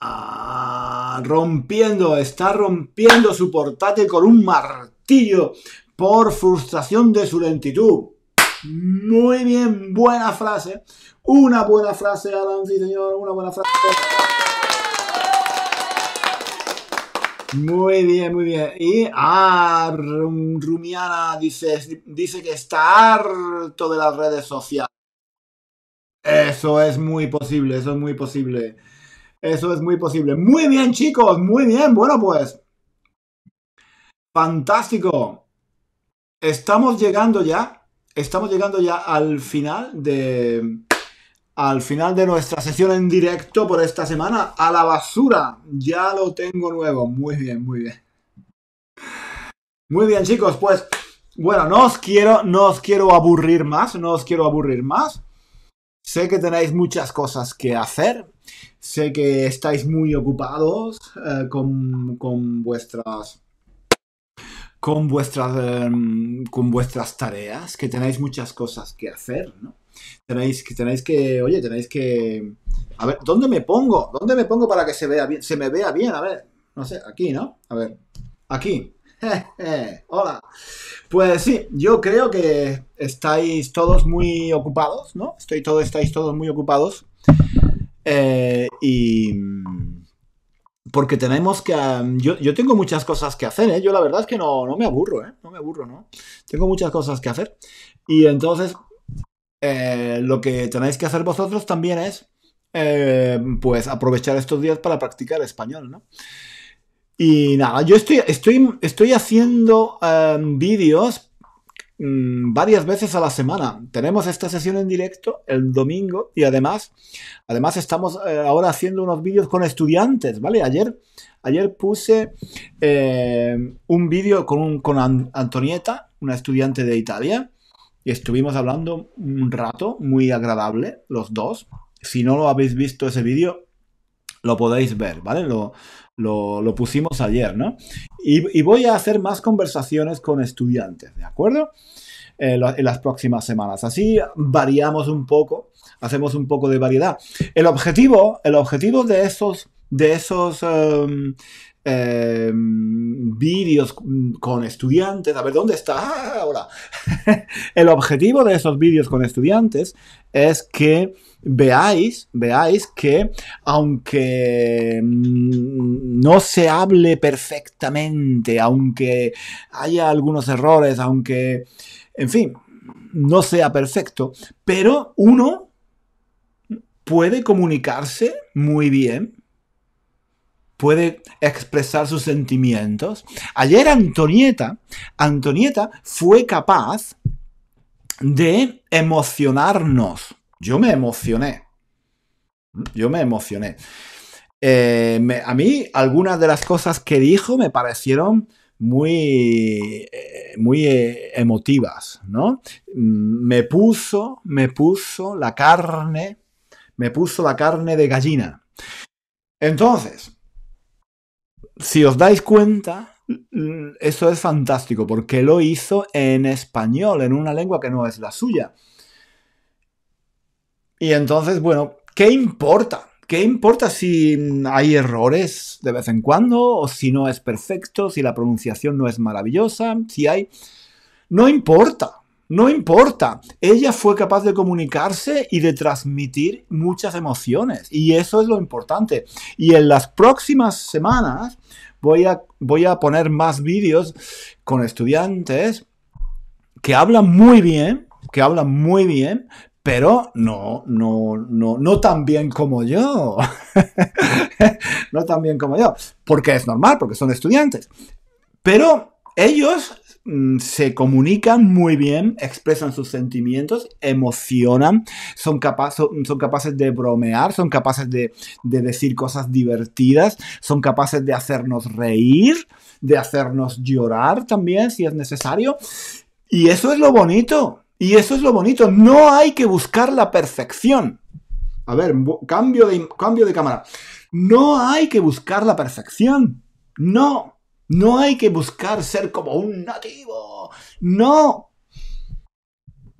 Ah rompiendo, está rompiendo su portátil con un martillo por frustración de su lentitud. Muy bien, buena frase. Una buena frase, Alan, señor, una buena frase. Muy bien, muy bien. Y ah, Rumiana dice, dice que está harto de las redes sociales. Eso es muy posible, eso es muy posible. Eso es muy posible. Muy bien, chicos, muy bien. Bueno, pues. Fantástico. Estamos llegando ya. Estamos llegando ya al final de. Al final de nuestra sesión en directo por esta semana. A la basura. Ya lo tengo nuevo. Muy bien, muy bien. Muy bien, chicos, pues. Bueno, no os quiero, no os quiero aburrir más. No os quiero aburrir más. Sé que tenéis muchas cosas que hacer Sé que estáis muy ocupados eh, con, con, vuestras con vuestras em, con vuestras tareas, que tenéis muchas cosas que hacer, ¿no? Tenéis que tenéis que, oye, tenéis que a ver, ¿dónde me pongo? ¿Dónde me pongo para que se vea bien? Se me vea bien, a ver. No sé, aquí, ¿no? A ver. Aquí. Hola. Pues sí, yo creo que estáis todos muy ocupados, ¿no? Estoy todo, estáis todos muy ocupados. Eh, y. Porque tenemos que. Um, yo, tengo muchas cosas que hacer, ¿eh? Yo la verdad es que no, me aburro, ¿eh? No me aburro, ¿no? Tengo muchas cosas que hacer. Y entonces. Eh, lo que tenéis que hacer vosotros también es. Eh, pues aprovechar estos días para practicar español, ¿no? Y nada, yo estoy, estoy, estoy haciendo um, vídeos Mm, varias veces a la semana. Tenemos esta sesión en directo el domingo y además, además estamos eh, ahora haciendo unos vídeos con estudiantes, ¿vale? Ayer, ayer puse eh, un vídeo con, un, con Antonieta, una estudiante de Italia, y estuvimos hablando un rato muy agradable, los dos. Si no lo habéis visto ese vídeo, lo podéis ver, ¿vale? Lo, pusimos ayer, ¿no? Y, voy a hacer más conversaciones con estudiantes, ¿de acuerdo? Eh, en las próximas semanas. Así variamos un poco, hacemos un poco de variedad. El objetivo, el objetivo de esos, de esos, em, Em, vídeos con estudiantes, a ver dónde está ah, ahora. El objetivo de esos vídeos con estudiantes es que veáis, veáis que aunque no se hable perfectamente, aunque haya algunos errores, aunque, en fin, no sea perfecto, pero uno puede comunicarse muy bien puede expresar sus sentimientos. Ayer Antonieta, Antonieta fue capaz de emocionarnos. Yo me emocioné. Yo me emocioné. Eh, a mí algunas de las cosas que dijo me parecieron muy, eh, muy eh, emotivas, ¿no? Mm, me puso, me puso la carne, me puso la carne de gallina. Entonces, si os dais cuenta, mm, eso es fantástico, porque lo hizo en español, en una lengua que no es la suya. Y entonces, bueno, ¿qué importa? ¿Qué importa si hay errores de vez en cuando, o si no es perfecto, si la pronunciación no es maravillosa, si hay... No importa, no importa, ella fue capaz de comunicarse y de transmitir muchas emociones y eso es lo importante. Y en las próximas semanas voy a, voy a poner más vídeos con estudiantes que hablan muy bien, que hablan muy bien, pero no, no, no, no tan bien como yo. no tan bien como yo. Porque es normal, porque son estudiantes. Pero ellos Mm, se comunican muy bien, expresan sus sentimientos, emocionan, son, capaces de bromear, son capaces de, decir cosas divertidas, son capaces de hacernos reír, de hacernos llorar también si es necesario. Y eso es lo bonito, y eso es lo bonito, no hay que buscar la perfección. A ver, cambio de, cambio de cámara. No hay que buscar la perfección. No, no hay que buscar ser como un nativo. No.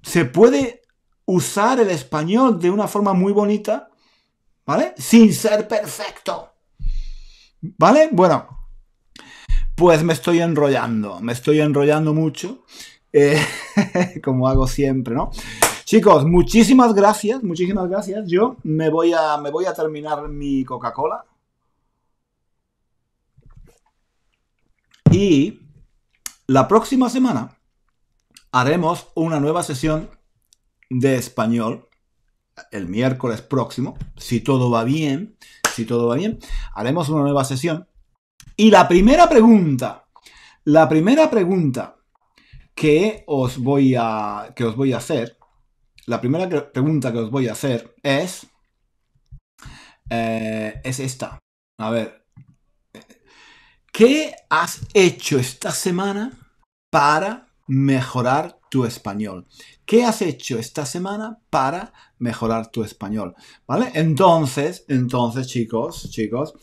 Se puede usar el español de una forma muy bonita, ¿vale? Sin ser perfecto. ¿Vale? Bueno, pues me estoy enrollando, me estoy enrollando mucho, eh, como hago siempre, ¿no? Chicos, muchísimas gracias, muchísimas gracias. Yo me voy a, me voy a terminar mi Coca-Cola, Y la próxima semana haremos una nueva sesión de español el miércoles próximo, si todo va bien, si todo va bien, haremos una nueva sesión. Y la primera pregunta, la primera pregunta que os voy a, que os voy a hacer, la primera pregunta que os voy a hacer es, eh, es esta. A ver, ¿Qué has hecho esta semana para mejorar tu español? ¿Qué has hecho esta semana para mejorar tu español? ¿Vale? Entonces, entonces, chicos, chicos,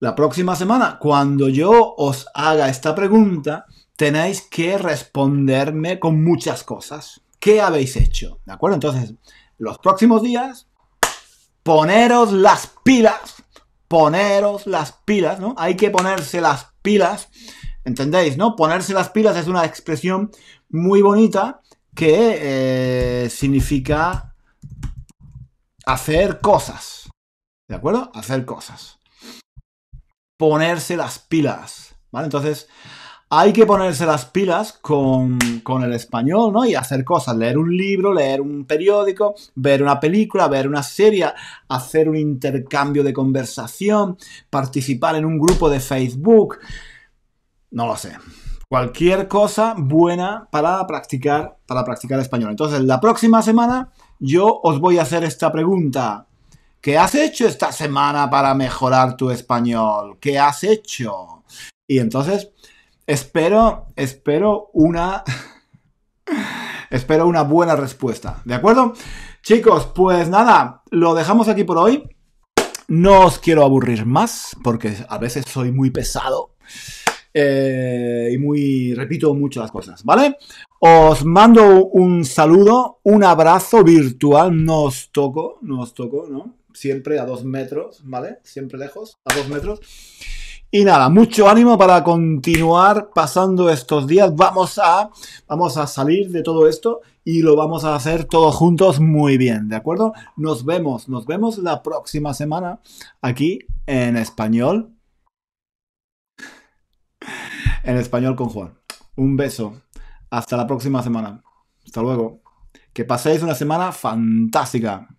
la próxima semana, cuando yo os haga esta pregunta, tenéis que responderme con muchas cosas. ¿Qué habéis hecho? ¿De acuerdo? Entonces, los próximos días, poneros las pilas poneros las pilas, ¿no? Hay que ponerse las pilas, ¿entendéis? ¿No? Ponerse las pilas es una expresión muy bonita que eh, significa hacer cosas, ¿de acuerdo? Hacer cosas. Ponerse las pilas, ¿vale? Entonces, hay que ponerse las pilas con, el español, ¿no? Y hacer cosas, leer un libro, leer un periódico, ver una película, ver una serie, hacer un intercambio de conversación, participar en un grupo de Facebook, no lo sé. Cualquier cosa buena para practicar, para practicar español. Entonces, la próxima semana yo os voy a hacer esta pregunta. ¿Qué has hecho esta semana para mejorar tu español? ¿Qué has hecho? Y entonces Espero, espero una... espero una buena respuesta, ¿de acuerdo? Chicos, pues nada, lo dejamos aquí por hoy. No os quiero aburrir más, porque a veces soy muy pesado. Eh, y muy, repito muchas cosas, ¿vale? Os mando un saludo, un abrazo virtual, no os toco, no os toco, ¿no? Siempre a dos metros, ¿vale? Siempre lejos, a dos metros. Y nada, mucho ánimo para continuar pasando estos días. Vamos a, vamos a salir de todo esto y lo vamos a hacer todos juntos muy bien, ¿de acuerdo? Nos vemos, nos vemos la próxima semana aquí en español. En español con Juan. Un beso. Hasta la próxima semana. Hasta luego. Que paséis una semana fantástica.